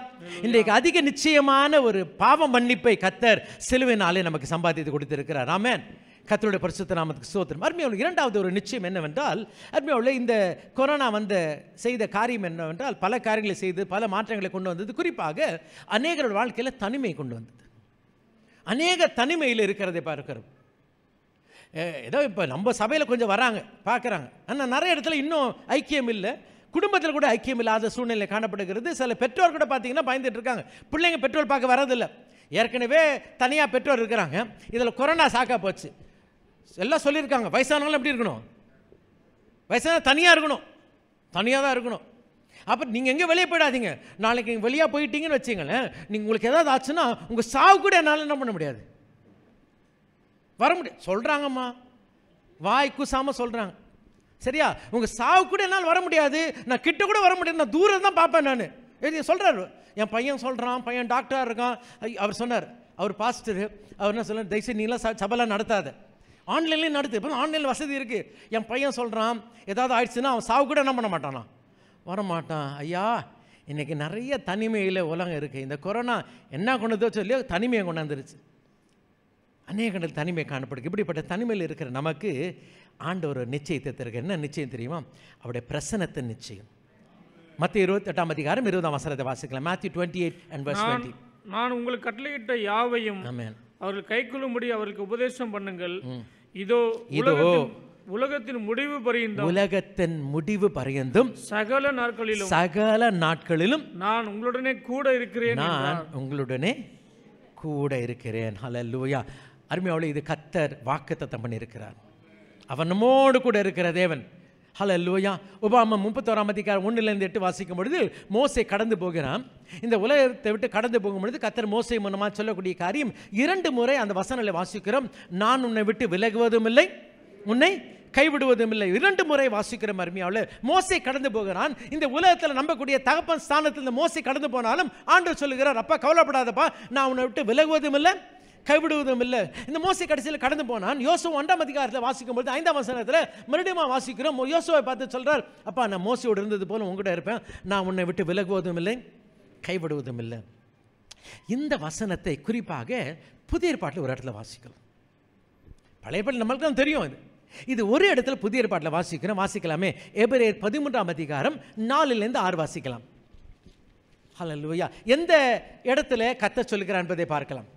இன்றைக்கு அதிக நிச்சயமான ஒரு பாவம் மன்னிப்பை கத்தர் சிலுவினாலே நமக்கு சம்பாதித்து கொடுத்திருக்கிறார் ஆமேன் கத்தருடைய பரிசுத்த நாமத்துக்கு சோத்திரம் அருமையாவில் இரண்டாவது ஒரு நிச்சயம் என்னவென்றால் அருமையாவில் இந்த கொரோனா வந்த செய்த காரியம் என்னவென்றால் பல காரியங்களை செய்து பல மாற்றங்களை கொண்டு வந்தது குறிப்பாக அநேகரோட வாழ்க்கையில் தனிமை கொண்டு வந்தது அநேக தனிமையில் இருக்கிறதை பார்க்கிறோம் ஏதோ இப்போ நம்ம சபையில் கொஞ்சம் வராங்க பார்க்குறாங்க ஆனால் நிறைய இடத்துல இன்னும் ஐக்கியம் இல்லை குடும்பத்தில் கூட ஐக்கியம் இல்லாத சூழ்நிலை காணப்படுகிறது சில பெற்றோர் கூட பார்த்தீங்கன்னா பயந்துட்டு இருக்காங்க பிள்ளைங்க பெட்ரோல் பார்க்க வரதில்லை ஏற்கனவே தனியாக பெற்றோர் இருக்கிறாங்க இதில் கொரோனா சாக்கா போச்சு எல்லாம் சொல்லியிருக்காங்க வயசானவங்களும் எப்படி இருக்கணும் வயசான தனியாக இருக்கணும் தனியாக தான் இருக்கணும் அப்போ நீங்கள் எங்கே வெளியே போயிடாதீங்க நாளைக்கு நீங்கள் வெளியாக போயிட்டீங்கன்னு வச்சிங்களேன் நீங்கள் உங்களுக்கு ஏதாவது ஆச்சுன்னா உங்கள் சாவு கூட என்னால் என்ன பண்ண முடியாது வர முடியாது சொல்கிறாங்கம்மா வாய் கூசாமல் சொல்கிறாங்க சரியா உங்கள் சாவு கூட என்னால் வர முடியாது நான் கிட்ட கூட வர முடியாது நான் தூரம் தான் பார்ப்பேன் நான் எழுதி சொல்கிறாரு என் பையன் சொல்கிறான் பையன் டாக்டராக இருக்கான் அவர் சொன்னார் அவர் பாஸ்டர் அவர் என்ன சொன்னார் தயவுசு நீலாம் சபலாக நடத்தாத ஆன்லைன்லேயும் நடத்து இப்போ ஆன்லைனில் வசதி இருக்குது என் பையன் சொல்கிறான் ஏதாவது ஆயிடுச்சுன்னா அவன் சாவு கூட என்ன பண்ண மாட்டானா வரமாட்டான் ஐயா இன்றைக்கி நிறைய தனிமையில் உலகம் இருக்குது இந்த கொரோனா என்ன கொண்டு சொல்லியோ இல்லையோ தனிமையை கொண்டாந்துருச்சு அநேக தனிமை காணப்படுது இப்படிப்பட்ட தனிமையில் இருக்கிற நமக்கு ஆண்டவர் நிச்சயத்தை தருகிற என்ன நிச்சயம் தெரியுமா அவருடைய பிரசனத்தின் நிச்சயம் மற்ற எட்டாம் அதிகாரம் இருபதாம் வசனத்தை வாசிக்கலாம் மேத்யூ டுவெண்ட்டி எயிட் அண்ட் நான் உங்களுக்கு கட்டளையிட்ட யாவையும் அவர்கள் கைக்கொள்ளும்படி அவர்களுக்கு உபதேசம் பண்ணுங்கள் இதோ இதோ உலகத்தின் முடிவு பரியந்தம் உலகத்தின் முடிவு பரியந்தும் சகல நாட்களிலும் சகல நாட்களிலும் நான் உங்களுடனே கூட இருக்கிறேன் நான் உங்களுடனே கூட இருக்கிறேன் ஹலோ லூயா அருமையாவில் இது கத்தர் வாக்குத்தத்தம் பண்ணியிருக்கிறார் அவன் நம்மோடு கூட இருக்கிற தேவன் ஹலோ லூயா ஒபாமா முப்பத்தோராம் அதிகாரம் ஒன்றுலேருந்து எட்டு வாசிக்கும் பொழுது மோசை கடந்து போகிறான் இந்த உலகத்தை விட்டு கடந்து போகும்பொழுது கத்தர் மோசை மூலமாக சொல்லக்கூடிய காரியம் இரண்டு முறை அந்த வசனங்களை வாசிக்கிறோம் நான் உன்னை விட்டு விலகுவதும் இல்லை உன்னை கைவிடுவதும் இல்லை இரண்டு முறை வாசிக்கிற அருமையாவில் மோசை கடந்து போகிறான் இந்த உலகத்தில் நம்பக்கூடிய தகப்பன் ஸ்தானத்தில் மோசை கடந்து போனாலும் ஆண்டு சொல்லுகிறார் அப்பா கவலைப்படாதப்பா நான் உன்னை விட்டு விலகுவதும் இல்லை கைவிடுவதும் இல்லை இந்த மோசை கடைசியில் கடந்து போனான் யோசோ ஒன்றாம் அதிகாரத்தில் வாசிக்கும் பொழுது ஐந்தாம் வசனத்தில் மறுபடியும் வாசிக்கிறோம் யோசோவை பார்த்து சொல்கிறார் அப்பா நான் மோசையோடு இருந்தது போல உங்கள்கிட்ட இருப்பேன் நான் உன்னை விட்டு விலகுவதும் இல்லை கைவிடுவதும் இல்லை இந்த வசனத்தை குறிப்பாக புதிய பாட்டில் ஒரு இடத்துல வாசிக்கலாம் பழைய பாட்டில் நம்மளுக்கு தான் தெரியும் இது இது ஒரு இடத்துல புதிய ஏற்பாட்டில் வாசிக்கிறோம் வாசிக்கலாமே எபிரேர் பதிமூன்றாம் அதிகாரம் நாலுலேருந்து ஆறு வாசிக்கலாம் ஹலோ எந்த இடத்துல கத்த சொல்லுகிறான் என்பதை பார்க்கலாம்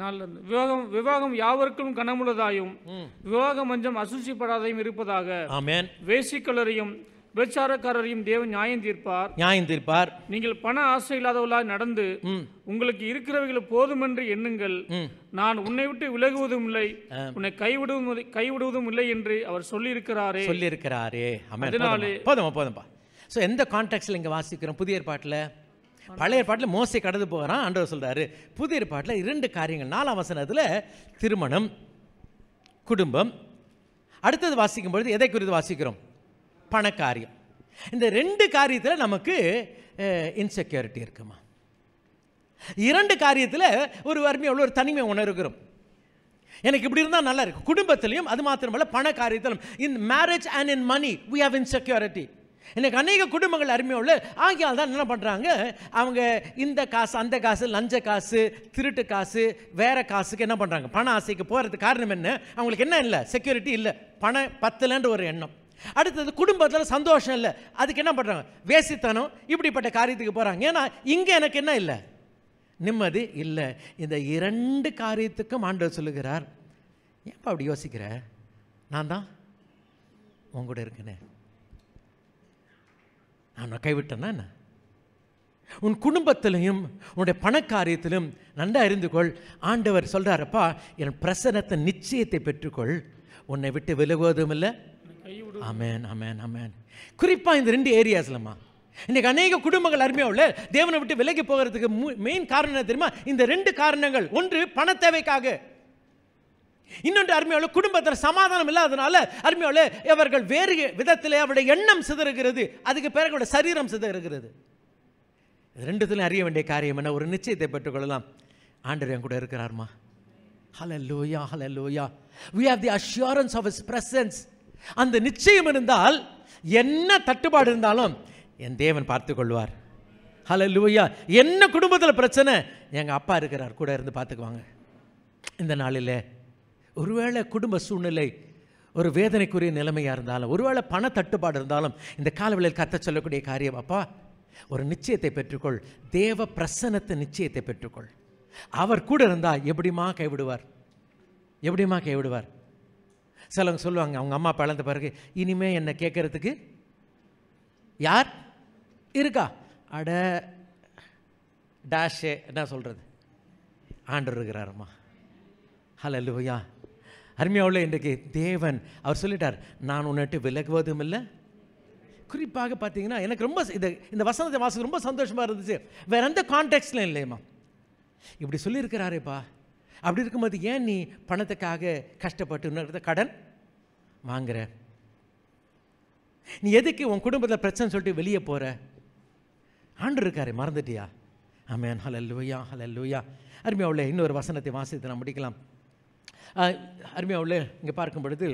நாலுலேருந்து விவாகம் விவாகம் யாவருக்கும் கனமுள்ளதாயும் விவாக மஞ்சம் அசூசிப்படாதையும் இருப்பதாக ஆமேன் வேசிக்கலரையும் பிரச்சாரக்காரரையும் தேவன் நியாயம் தீர்ப்பார் நியாயம் தீர்ப்பார் நீங்கள் பண ஆசை இல்லாதவர்களாக நடந்து உங்களுக்கு இருக்கிறவர்கள் போதும் என்று எண்ணுங்கள் நான் உன்னை விட்டு விலகுவதும் இல்லை உன்னை கைவிடுவதும் கைவிடுவதும் இல்லை என்று அவர் சொல்லியிருக்கிறாரே சொல்லியிருக்கிறாரே அதனாலே போதுமா போதும்பா ஸோ எந்த கான்டாக்ட்ஸில் இங்கே வாசிக்கிறோம் புதிய ஏற்பாட்டில் பழைய பாட்டில் மோசை கடந்து போகிறான் ஆண்டவர் சொல்கிறாரு புதிய பாட்டில் இரண்டு காரியங்கள் நாலாம் வசனத்தில் திருமணம் குடும்பம் அடுத்தது வாசிக்கும் பொழுது எதை குறித்து வாசிக்கிறோம் பணக்காரியம் இந்த ரெண்டு காரியத்தில் நமக்கு இன்செக்யூரிட்டி இருக்குமா இரண்டு காரியத்தில் ஒரு வறுமையோட ஒரு தனிமை உணர்கிறோம் எனக்கு இப்படி இருந்தால் நல்லா இருக்கும் குடும்பத்திலையும் அது மாத்திரமல்ல பண காரியத்திலும் in marriage and in money we have insecurity இன்னைக்கு அநேக குடும்பங்கள் அருமையுள்ள ஆகியால் தான் என்ன பண்ணுறாங்க அவங்க இந்த காசு அந்த காசு லஞ்ச காசு திருட்டு காசு வேற காசுக்கு என்ன பண்ணுறாங்க பண ஆசைக்கு போகிறதுக்கு காரணம் என்ன அவங்களுக்கு என்ன இல்லை செக்யூரிட்டி இல்லை பணம் பத்தலைன்ற ஒரு எண்ணம் அடுத்தது குடும்பத்தில் சந்தோஷம் இல்லை அதுக்கு என்ன பண்ணுறாங்க வேசித்தனம் இப்படிப்பட்ட காரியத்துக்கு போகிறாங்க ஏன்னா இங்கே எனக்கு என்ன இல்லை நிம்மதி இல்லை இந்த இரண்டு காரியத்துக்கும் ஆண்டவர் சொல்லுகிறார் ஏன்ப்பா அப்படி யோசிக்கிற நான் தான் உங்கள்கூட இருக்கேனே நான் கைவிட்டேன்னா என்ன உன் குடும்பத்திலையும் உன்னுடைய பணக்காரியத்திலும் நன்றா அறிந்துகொள் ஆண்டவர் சொல்கிறாரப்பா என் பிரசனத்தை நிச்சயத்தை பெற்றுக்கொள் உன்னை விட்டு விலகுவதும் இல்லை அமேன் அமேன் அமேன் குறிப்பாக இந்த ரெண்டு ஏரியாஸ்லம்மா இன்றைக்கி அநேக குடும்பங்கள் அருமையாக உள்ள தேவனை விட்டு விலகி போகிறதுக்கு மெயின் காரணம் தெரியுமா இந்த ரெண்டு காரணங்கள் ஒன்று பண தேவைக்காக இன்னொன்று அருமையோட குடும்பத்தில் சமாதானம் இல்லாதனால அருமையோட அவர்கள் வேறு விதத்தில் அவருடைய எண்ணம் சிதறுகிறது அதுக்கு பிறகு அவருடைய சரீரம் சிதறுகிறது ரெண்டுத்திலும் அறிய வேண்டிய காரியம் என்ன ஒரு நிச்சயத்தை பெற்றுக்கொள்ளலாம் ஆண்டர் என் கூட இருக்கிறார்மா hello hallelujah we have the assurance of his presence அந்த நிச்சயம் இருந்தால் என்ன தட்டுப்பாடு இருந்தாலும் என் தேவன் பார்த்து கொள்வார் லூயா என்ன குடும்பத்தில் பிரச்சனை எங்கள் அப்பா இருக்கிறார் கூட இருந்து பார்த்துக்குவாங்க இந்த நாளில் ஒருவேளை குடும்ப சூழ்நிலை ஒரு வேதனைக்குரிய நிலைமையாக இருந்தாலும் ஒருவேளை பண தட்டுப்பாடு இருந்தாலும் இந்த காலவெளியில் கத்த சொல்லக்கூடிய காரியம் அப்பா ஒரு நிச்சயத்தை பெற்றுக்கொள் தேவ பிரசன்னத்தை நிச்சயத்தை பெற்றுக்கொள் அவர் கூட இருந்தால் எப்படிமா கைவிடுவார் எப்படிமா கைவிடுவார் சிலவங்க சொல்லுவாங்க அவங்க அம்மா பழந்த பிறகு இனிமே என்னை கேட்குறதுக்கு யார் இருக்கா அட டேஷே என்ன சொல்கிறது ஆண்டர் இருக்கிறாரம்மா ஹலோ லுவையா அருமையாவில் இன்றைக்கு தேவன் அவர் சொல்லிட்டார் நான் உன்னிட்டு விலகுவதும் இல்லை குறிப்பாக பார்த்தீங்கன்னா எனக்கு ரொம்ப இது இந்த வசனத்தை வாசகம் ரொம்ப சந்தோஷமாக இருந்துச்சு வேற எந்த கான்டெக்ட்ல இல்லையம்மா இப்படி சொல்லியிருக்கிறாரேப்பா அப்படி இருக்கும்போது ஏன் நீ பணத்துக்காக கஷ்டப்பட்டு கடன் வாங்குற நீ எதுக்கு உன் குடும்பத்தில் பிரச்சனை சொல்லிட்டு வெளியே போகிற ஆண்டு இருக்காரு மறந்துட்டியா ஆமேன் லூயா அருமையா அருமையாவில் இன்னொரு வசனத்தை வாசித்து நான் முடிக்கலாம் அருமையாக உள்ள இங்கே பார்க்கும் பொழுது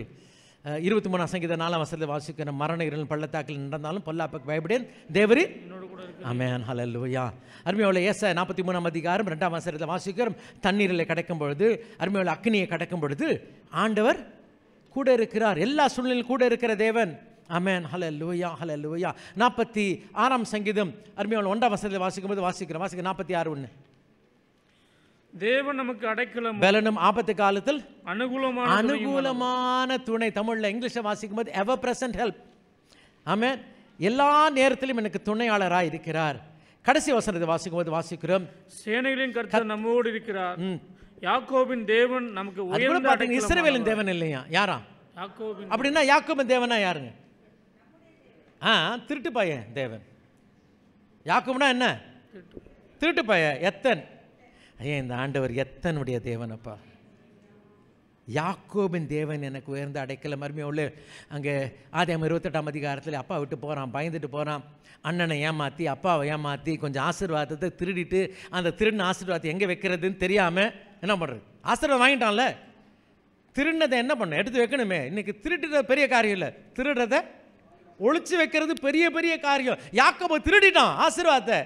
இருபத்தி மூணாம் சங்கீத நாலாம் வசதி வாசிக்கிற மரண இரண்டு பள்ளத்தாக்கில் நடந்தாலும் பல்லாப்பக்கு பயப்படேன் தேவரீர் ஆமேன் ஹலல்லுயா அருமையோட ஏச நாற்பத்தி மூணாம் அதிகாரம் ரெண்டாம் வசதி வாசிக்கிறோம் தண்ணீரில் கிடைக்கும் பொழுது அருமையோட அக்னியை கிடைக்கும் பொழுது ஆண்டவர் கூட இருக்கிறார் எல்லா சூழ்நிலையும் கூட இருக்கிற தேவன் அமேன் ஹல லூயா ஹல லூயா நாற்பத்தி ஆறாம் சங்கீதம் அருமையோட ஒன்றாம் வசதியில் வாசிக்கும் போது வாசிக்கிறோம் வாசிக்க நாற்பத்தி ஆறு ஒன்று தேவன் நமக்கு அடைக்கலம் பலனும் ஆபத்து காலத்தில் அனுகூலமான அனுகூலமான துணை தமிழில் இங்கிலீஷில் வாசிக்கும் போது எவர் பிரசன்ட் ஹெல்ப் ஆமே எல்லா நேரத்திலும் எனக்கு துணையாளராக இருக்கிறார் கடைசி வசனத்தை வாசிக்கும் போது வாசிக்கிறோம் சேனைகளின் கருத்து நம்மோடு இருக்கிறார் யாக்கோபின் தேவன் நமக்கு உயர்ந்த இஸ்ரேவேலின் தேவன் இல்லையா யாரா யாக்கோபின் அப்படின்னா யாக்கோபின் தேவனா யாருங்க ஆ திருட்டு பையன் தேவன் யாக்கோபுனா என்ன திருட்டு பையன் எத்தன் ஏன் இந்த ஆண்டவர் எத்தனுடைய தேவனப்பா யாக்கோபின் தேவன் எனக்கு உயர்ந்த அடைக்கல மறுமையாக உள்ளே அங்கே ஆதாயம் இருபத்தெட்டாம் அதிகாரத்தில் அப்பா விட்டு போகிறான் பயந்துட்டு போகிறான் அண்ணனை ஏமாற்றி அப்பாவை ஏமாற்றி கொஞ்சம் ஆசீர்வாதத்தை திருடிட்டு அந்த திருடின ஆசீர்வாதத்தை எங்கே வைக்கிறதுன்னு தெரியாமல் என்ன பண்ணுறது ஆசீர்வாதம் வாங்கிட்டான்ல திருடினதை என்ன பண்ண எடுத்து வைக்கணுமே இன்றைக்கி திருட்டுறது பெரிய காரியம் இல்லை திருடுறத ஒழிச்சு வைக்கிறது பெரிய பெரிய காரியம் யாக்கோபோ திருடிட்டான் ஆசீர்வாதத்தை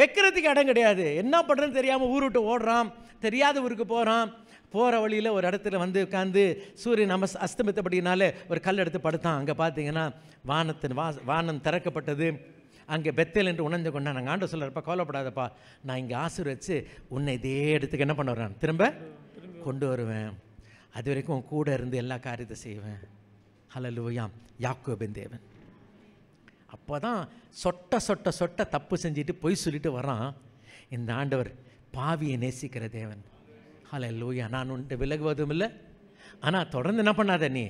வைக்கிறதுக்கு இடம் கிடையாது என்ன பண்ணுறதுன்னு தெரியாமல் ஊர் விட்டு ஓடுறான் தெரியாத ஊருக்கு போகிறான் போகிற வழியில் ஒரு இடத்துல வந்து உட்காந்து சூரியன் நம்ம அஸ்தமித்தப்படினாலே ஒரு கல் எடுத்து படுத்தான் அங்கே பார்த்தீங்கன்னா வானத்தின் வா வானம் திறக்கப்பட்டது அங்கே பெத்தல் என்று உணர்ந்து கொண்டா நாங்கள் ஆண்டு சொல்கிறப்ப கோலப்படாதப்பா நான் இங்கே ஆசீர்வச்சு உன்னை இதே இடத்துக்கு என்ன பண்ண வரேன் திரும்ப கொண்டு வருவேன் அது வரைக்கும் கூட இருந்து எல்லா காரியத்தை செய்வேன் ஹலோ லூயாம் யாக்கோபின் தேவன் அப்போ தான் சொட்ட சொட்ட சொட்ட தப்பு செஞ்சுட்டு பொய் சொல்லிட்டு வரான் இந்த ஆண்டவர் பாவியை நேசிக்கிற தேவன் ஹலோ லூயா நான் உண்டு விலகுவதும் இல்லை ஆனால் தொடர்ந்து என்ன பண்ணாத நீ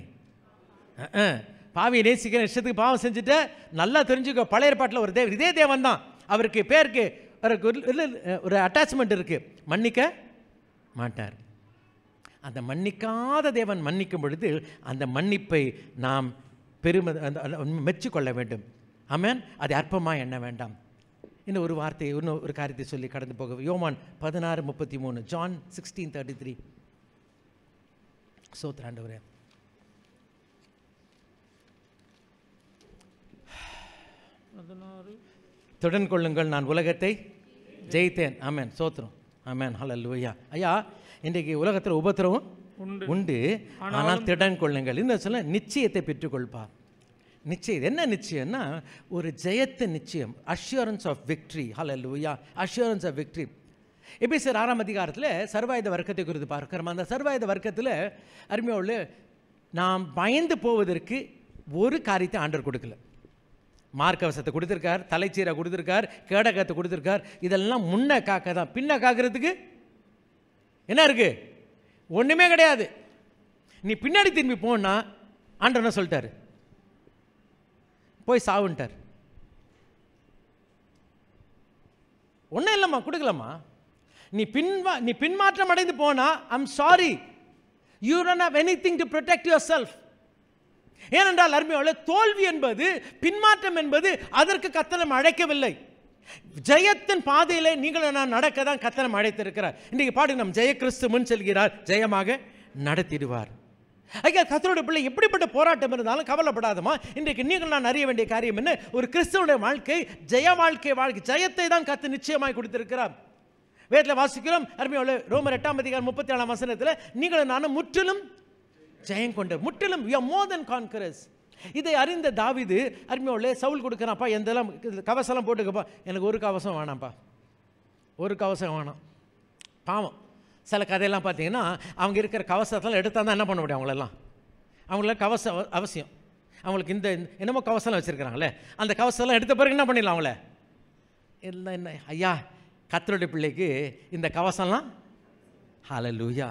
பாவியை நேசிக்கிற இஷ்டத்துக்கு பாவம் செஞ்சுட்டு நல்லா தெரிஞ்சுக்கோ பழைய பாட்டில் ஒரு தேவன் இதே தேவன் தான் அவருக்கு பேருக்கு ஒரு ஒரு அட்டாச்மெண்ட் இருக்குது மன்னிக்க மாட்டார் அந்த மன்னிக்காத தேவன் மன்னிக்கும் பொழுது அந்த மன்னிப்பை நாம் பெரும மெச்சிக்கொள்ள வேண்டும் ஆமேன் அது அற்பமாக எண்ண வேண்டாம் இன்னும் ஒரு வார்த்தை இன்னும் ஒரு காரியத்தை சொல்லி கடந்து போக யோமான் பதினாறு முப்பத்தி மூணு ஜான் சிக்ஸ்டீன் தேர்ட்டி த்ரீ சோத்ராண்டவரே திடன் கொள்ளுங்கள் நான் உலகத்தை ஜெயித்தேன் ஆமேன் சோத்ரம் ஆமேன் ஹலோ லூயா ஐயா இன்றைக்கு உலகத்தில் உபத்திரவும் உண்டு ஆனால் திடன் கொள்ளுங்கள் இன்னும் சொல்ல நிச்சயத்தை பெற்றுக்கொள்பார் நிச்சயம் என்ன நிச்சயம்னா ஒரு ஜெயத்து நிச்சயம் assurance of victory hallelujah assurance of victory எப்படி சார் ஆறாம் அதிகாரத்தில் சர்வாயுத வர்க்கத்தை குறித்து பார்க்கிறோம் அந்த சர்வாயுத வர்க்கத்தில் அருமையோடு நாம் பயந்து போவதற்கு ஒரு காரியத்தை ஆண்டர் கொடுக்கல மார்க்கவசத்தை கொடுத்துருக்கார் தலைச்சீரை கொடுத்துருக்கார் கேடகத்தை கொடுத்துருக்கார் இதெல்லாம் முன்ன காக்க தான் பின்ன காக்கிறதுக்கு என்ன இருக்குது ஒன்றுமே கிடையாது நீ பின்னாடி திரும்பி போனால் ஆண்டர் என்ன சொல்லிட்டாரு போய் சாவுன்ட்டார் ஒன்றும் இல்லைம்மா கொடுக்கலம்மா நீ பின்வா நீ பின்மாற்றம் அடைந்து போனால் I'm sorry you don't have anything to protect yourself ஏனென்றால் அருமையாவில் தோல்வி என்பது பின்மாற்றம் என்பது அதற்கு கத்தனம் அழைக்கவில்லை ஜெயத்தின் பாதையிலே நீங்கள் நான் நடக்க தான் கத்தனம் அழைத்திருக்கிறார் இன்றைக்கு பாடு நம் ஜெய கிறிஸ்து முன் செல்கிறார் ஜெயமாக நடத்திடுவார் ஐயா கத்தருடைய பிள்ளை எப்படிப்பட்ட போராட்டம் இருந்தாலும் கவலைப்படாதமா இன்றைக்கு நீங்கள் நான் அறிய வேண்டிய காரியம் என்ன ஒரு கிறிஸ்தவனுடைய வாழ்க்கை ஜெய வாழ்க்கை வாழ்க்கை ஜெயத்தை தான் கத்து நிச்சயமாய் கொடுத்திருக்கிறார் வேதில் வாசிக்கிறோம் அருமையோட ரோமர் எட்டாம் அதிகாரம் முப்பத்தி ஏழாம் வசனத்தில் நீங்களும் நானும் முற்றிலும் ஜெயம் கொண்டு முற்றிலும் யூ மோர் தென் கான்கரஸ் இதை அறிந்த தாவிது அருமையோட சவுல் கொடுக்குறான்ப்பா எந்தெல்லாம் கவசம்லாம் போட்டுக்கப்பா எனக்கு ஒரு கவசம் வேணாம்ப்பா ஒரு கவசம் வேணாம் பாவம் சில கதையெல்லாம் பார்த்தீங்கன்னா அவங்க இருக்கிற கவசத்தெல்லாம் எடுத்தால் தான் என்ன பண்ண முடியும் அவங்களெல்லாம் அவங்களெல்லாம் கவசம் அவசியம் அவங்களுக்கு இந்த என்னமோ கவசம்லாம் வச்சுருக்கிறாங்களே அந்த கவசம்லாம் எடுத்த பிறகு என்ன பண்ணிடலாம் அவங்கள இல்லை என்ன ஐயா கத்தருடைய பிள்ளைக்கு இந்த கவசம்லாம் ஹால லூயா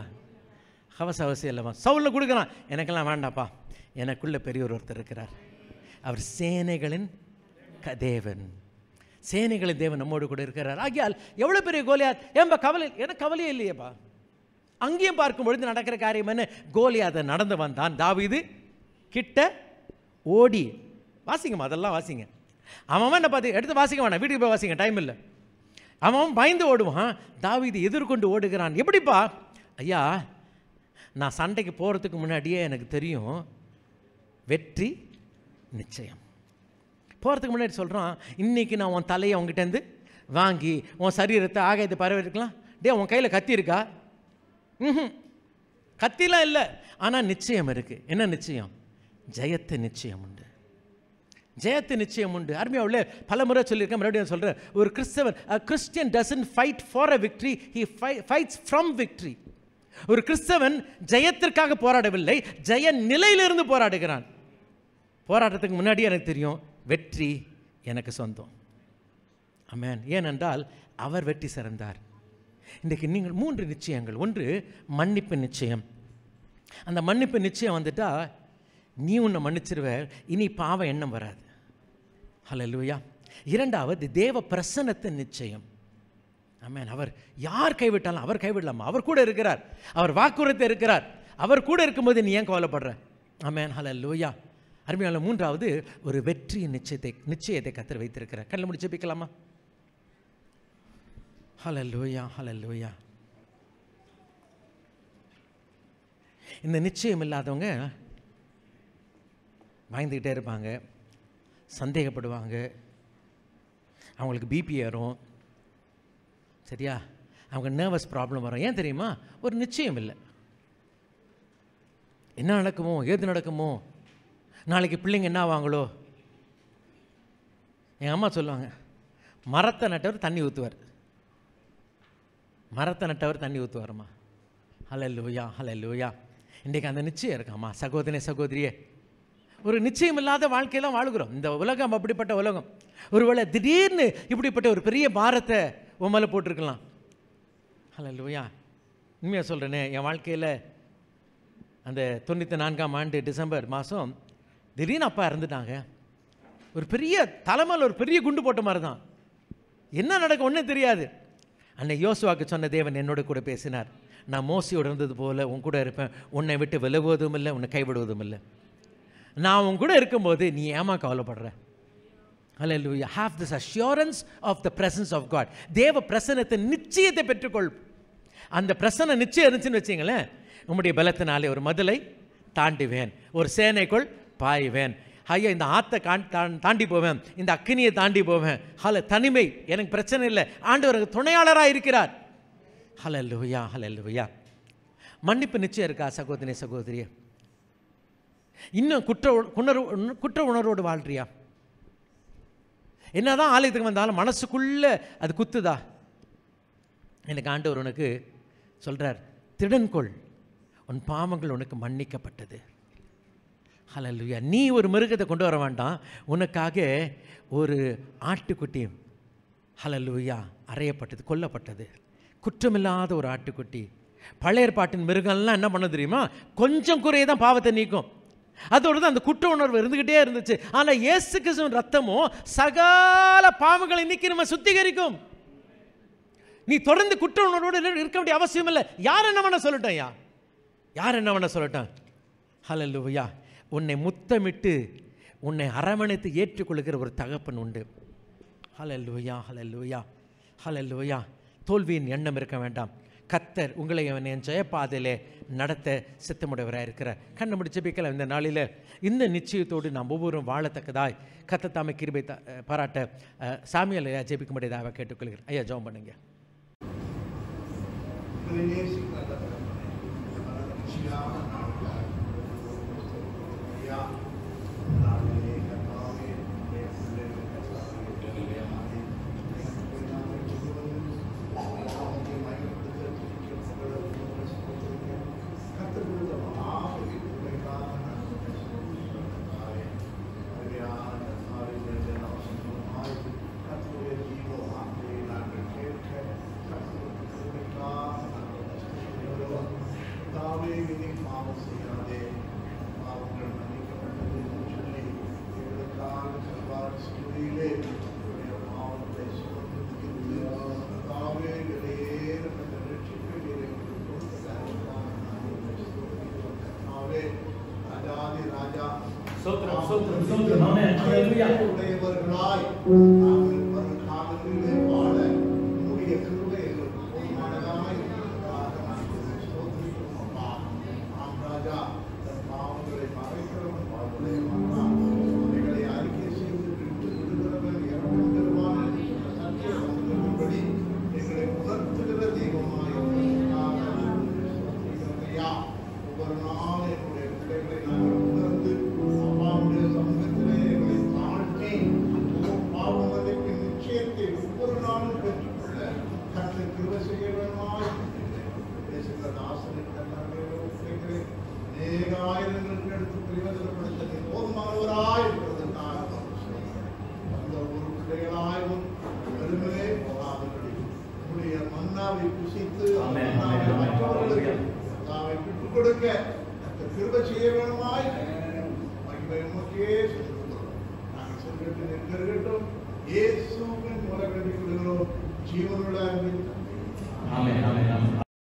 கவச அவசியம் இல்லைம்மா சவுலில் கொடுக்குறான் எனக்கெல்லாம் வேண்டாப்பா எனக்குள்ளே பெரியவர் ஒருத்தர் இருக்கிறார் அவர் சேனைகளின் கதேவன் சேனைகளை தேவன் நம்மோடு கூட இருக்கிறார் ஆகியால் எவ்வளோ பெரிய கோலியாத் ஏன்பா கவலை எனக்கு கவலையே இல்லையேப்பா அங்கேயும் பார்க்கும் பொழுது நடக்கிற காரியம் என்ன கோலியாத நடந்து வந்தான் தாவிது கிட்ட ஓடி வாசிங்கம்மா அதெல்லாம் வாசிங்க அவன் என்ன பார்த்து எடுத்து வாசிக்க வேணாம் வீட்டுக்கு போய் வாசிங்க டைம் இல்லை அவன் பயந்து ஓடுவான் தாவிது எதிர்கொண்டு ஓடுகிறான் எப்படிப்பா ஐயா நான் சண்டைக்கு போகிறதுக்கு முன்னாடியே எனக்கு தெரியும் வெற்றி நிச்சயம் போகிறதுக்கு முன்னாடி சொல்கிறான் இன்றைக்கி நான் உன் தலையை அவங்ககிட்டருந்து வாங்கி உன் சரீரத்தை ஆக இது பறவை இருக்கலாம் டே உன் கையில் கத்தி இருக்கா ம் கத்திலாம் இல்லை ஆனால் நிச்சயம் இருக்குது என்ன நிச்சயம் ஜெயத்து நிச்சயம் உண்டு ஜெயத்து நிச்சயம் உண்டு அருமையாவில் பல முறை சொல்லியிருக்கேன் மறுபடியும் சொல்கிறேன் ஒரு கிறிஸ்தவன் Christian doesn't fight for a victory he fi fights from victory ஒரு கிறிஸ்தவன் ஜெயத்திற்காக போராடவில்லை ஜெய நிலையிலிருந்து போராடுகிறான் போராட்டத்துக்கு முன்னாடி எனக்கு தெரியும் வெற்றி எனக்கு சொந்தம் அமேன் ஏனென்றால் அவர் வெற்றி சிறந்தார் இன்றைக்கு நீங்கள் மூன்று நிச்சயங்கள் ஒன்று மன்னிப்பு நிச்சயம் அந்த மன்னிப்பு நிச்சயம் வந்துட்டால் நீ உன்னை மன்னிச்சிருவ இனி பாவ எண்ணம் வராது ஹலோ லூயா இரண்டாவது தேவ பிரசன்னத்தின் நிச்சயம் அமேன் அவர் யார் கைவிட்டாலும் அவர் கைவிடலாமா அவர் கூட இருக்கிறார் அவர் வாக்குறுத்து இருக்கிறார் அவர் கூட இருக்கும்போது நீ ஏன் கவலைப்படுற அமேன் ஹலோ லூயா அருமையான மூன்றாவது ஒரு வெற்றி நிச்சயத்தை நிச்சயத்தை கத்திர வைத்திருக்கிறார் கண்ணில் முடிச்சு பிக்கலாமா ஹல லோயா ஹல லோயா இந்த நிச்சயம் இல்லாதவங்க வாய்ந்துக்கிட்டே இருப்பாங்க சந்தேகப்படுவாங்க அவங்களுக்கு பிபி ஏறும் சரியா அவங்க நர்வஸ் ப்ராப்ளம் வரும் ஏன் தெரியுமா ஒரு நிச்சயம் இல்லை என்ன நடக்குமோ ஏது நடக்குமோ நாளைக்கு பிள்ளைங்க என்ன வாங்களோ எங்கள் அம்மா சொல்லுவாங்க மரத்தை நட்டவர் தண்ணி ஊற்றுவார் மரத்தை நட்டவர் தண்ணி ஊற்றுவார்மா ஹலோ லூயா ஹலோ லூயா இன்றைக்கு அந்த நிச்சயம் இருக்காம்மா சகோதரனே சகோதரியே ஒரு நிச்சயம் இல்லாத வாழ்க்கையெல்லாம் வாழ்கிறோம் இந்த உலகம் அப்படிப்பட்ட உலகம் ஒருவேளை திடீர்னு இப்படிப்பட்ட ஒரு பெரிய பாரத்தை உண்மையில் போட்டிருக்கலாம் ஹலோ லூயா உண்மையாக சொல்கிறேனே என் வாழ்க்கையில் அந்த தொண்ணூற்றி நான்காம் ஆண்டு டிசம்பர் மாதம் திடீர்னு அப்பா இறந்துட்டாங்க ஒரு பெரிய தலைமையில் ஒரு பெரிய குண்டு போட்ட மாதிரி தான் என்ன நடக்கும் ஒன்றும் தெரியாது அன்னை யோசுவாக்கு சொன்ன தேவன் என்னோட கூட பேசினார் நான் மோசியோடு இருந்தது போல் உன் கூட இருப்பேன் உன்னை விட்டு விலகுவதும் இல்லை உன்னை கைவிடுவதும் இல்லை நான் உன் கூட இருக்கும்போது நீ ஏமா கவலைப்படுற அல்ல you have this assurance of the presence of God தேவ பிரசனத்தை நிச்சயத்தை பெற்றுக்கொள் அந்த பிரசனை நிச்சயம் இருந்துச்சுன்னு வச்சிங்களேன் உங்களுடைய பலத்தினாலே ஒரு மதலை தாண்டுவேன் ஒரு சேனைக்குள் பாய்வேன் ஐயா இந்த ஆற்றை தாண்டி போவேன் இந்த அக்கினியை தாண்டி போவேன் ஹல தனிமை எனக்கு பிரச்சனை இல்லை ஆண்டவர் துணையாளராக இருக்கிறார் ஹல லுவையா ஹல லுவையா மன்னிப்பு நிச்சயம் இருக்கா சகோதரி சகோதரியே இன்னும் குற்ற உணர்வு குற்ற உணர்வோடு வாழ்றியா என்னதான் ஆலயத்துக்கு வந்தாலும் மனசுக்குள்ளே அது குத்துதா எனக்கு ஆண்டவர் உனக்கு சொல்கிறார் திடன்கொள் உன் பாவங்கள் உனக்கு மன்னிக்கப்பட்டது ஹலல்லுயா நீ ஒரு மிருகத்தை கொண்டு வர வேண்டாம் உனக்காக ஒரு ஆட்டுக்குட்டி ஹலல்லுயா அறையப்பட்டது கொல்லப்பட்டது குற்றமில்லாத ஒரு ஆட்டுக்குட்டி பழைய பாட்டின் மிருகங்கள்லாம் என்ன பண்ண தெரியுமா கொஞ்சம் குறைய தான் பாவத்தை நீக்கும் அதோடு தான் அந்த குற்ற உணர்வு இருந்துக்கிட்டே இருந்துச்சு ஆனால் இயேசு கிறிஸ்துவின் ரத்தமும் சகால பாவங்களை நீக்கி நம்ம சுத்திகரிக்கும் நீ தொடர்ந்து குற்ற உணர்வோடு இருக்க வேண்டிய அவசியம் இல்லை யார் என்ன பண்ண சொல்லட்டும் ஐயா யார் என்ன பண்ண சொல்லட்டும் ஹலல்லுயா உன்னை முத்தமிட்டு உன்னை அரவணைத்து ஏற்றுக்கொள்கிற ஒரு தகப்பன் உண்டு ஹலல்லூயா ஹலல்லூயா ஹலல்லூயா தோல்வியின் எண்ணம் இருக்க வேண்டாம் கத்தர் உங்களை என் ஜெயப்பாதையிலே நடத்த சித்தமுடையவராக இருக்கிற கண்ணை முடிச்ச பிக்கல இந்த நாளில் இந்த நிச்சயத்தோடு நாம் ஒவ்வொருவரும் வாழத்தக்கதாய் கத்த தாமை கிருபை த பாராட்ட சாமியால் ஐயா ஜெபிக்க முடியாத கேட்டுக்கொள்கிறேன் ஐயா ஜோம் பண்ணுங்க 不一样。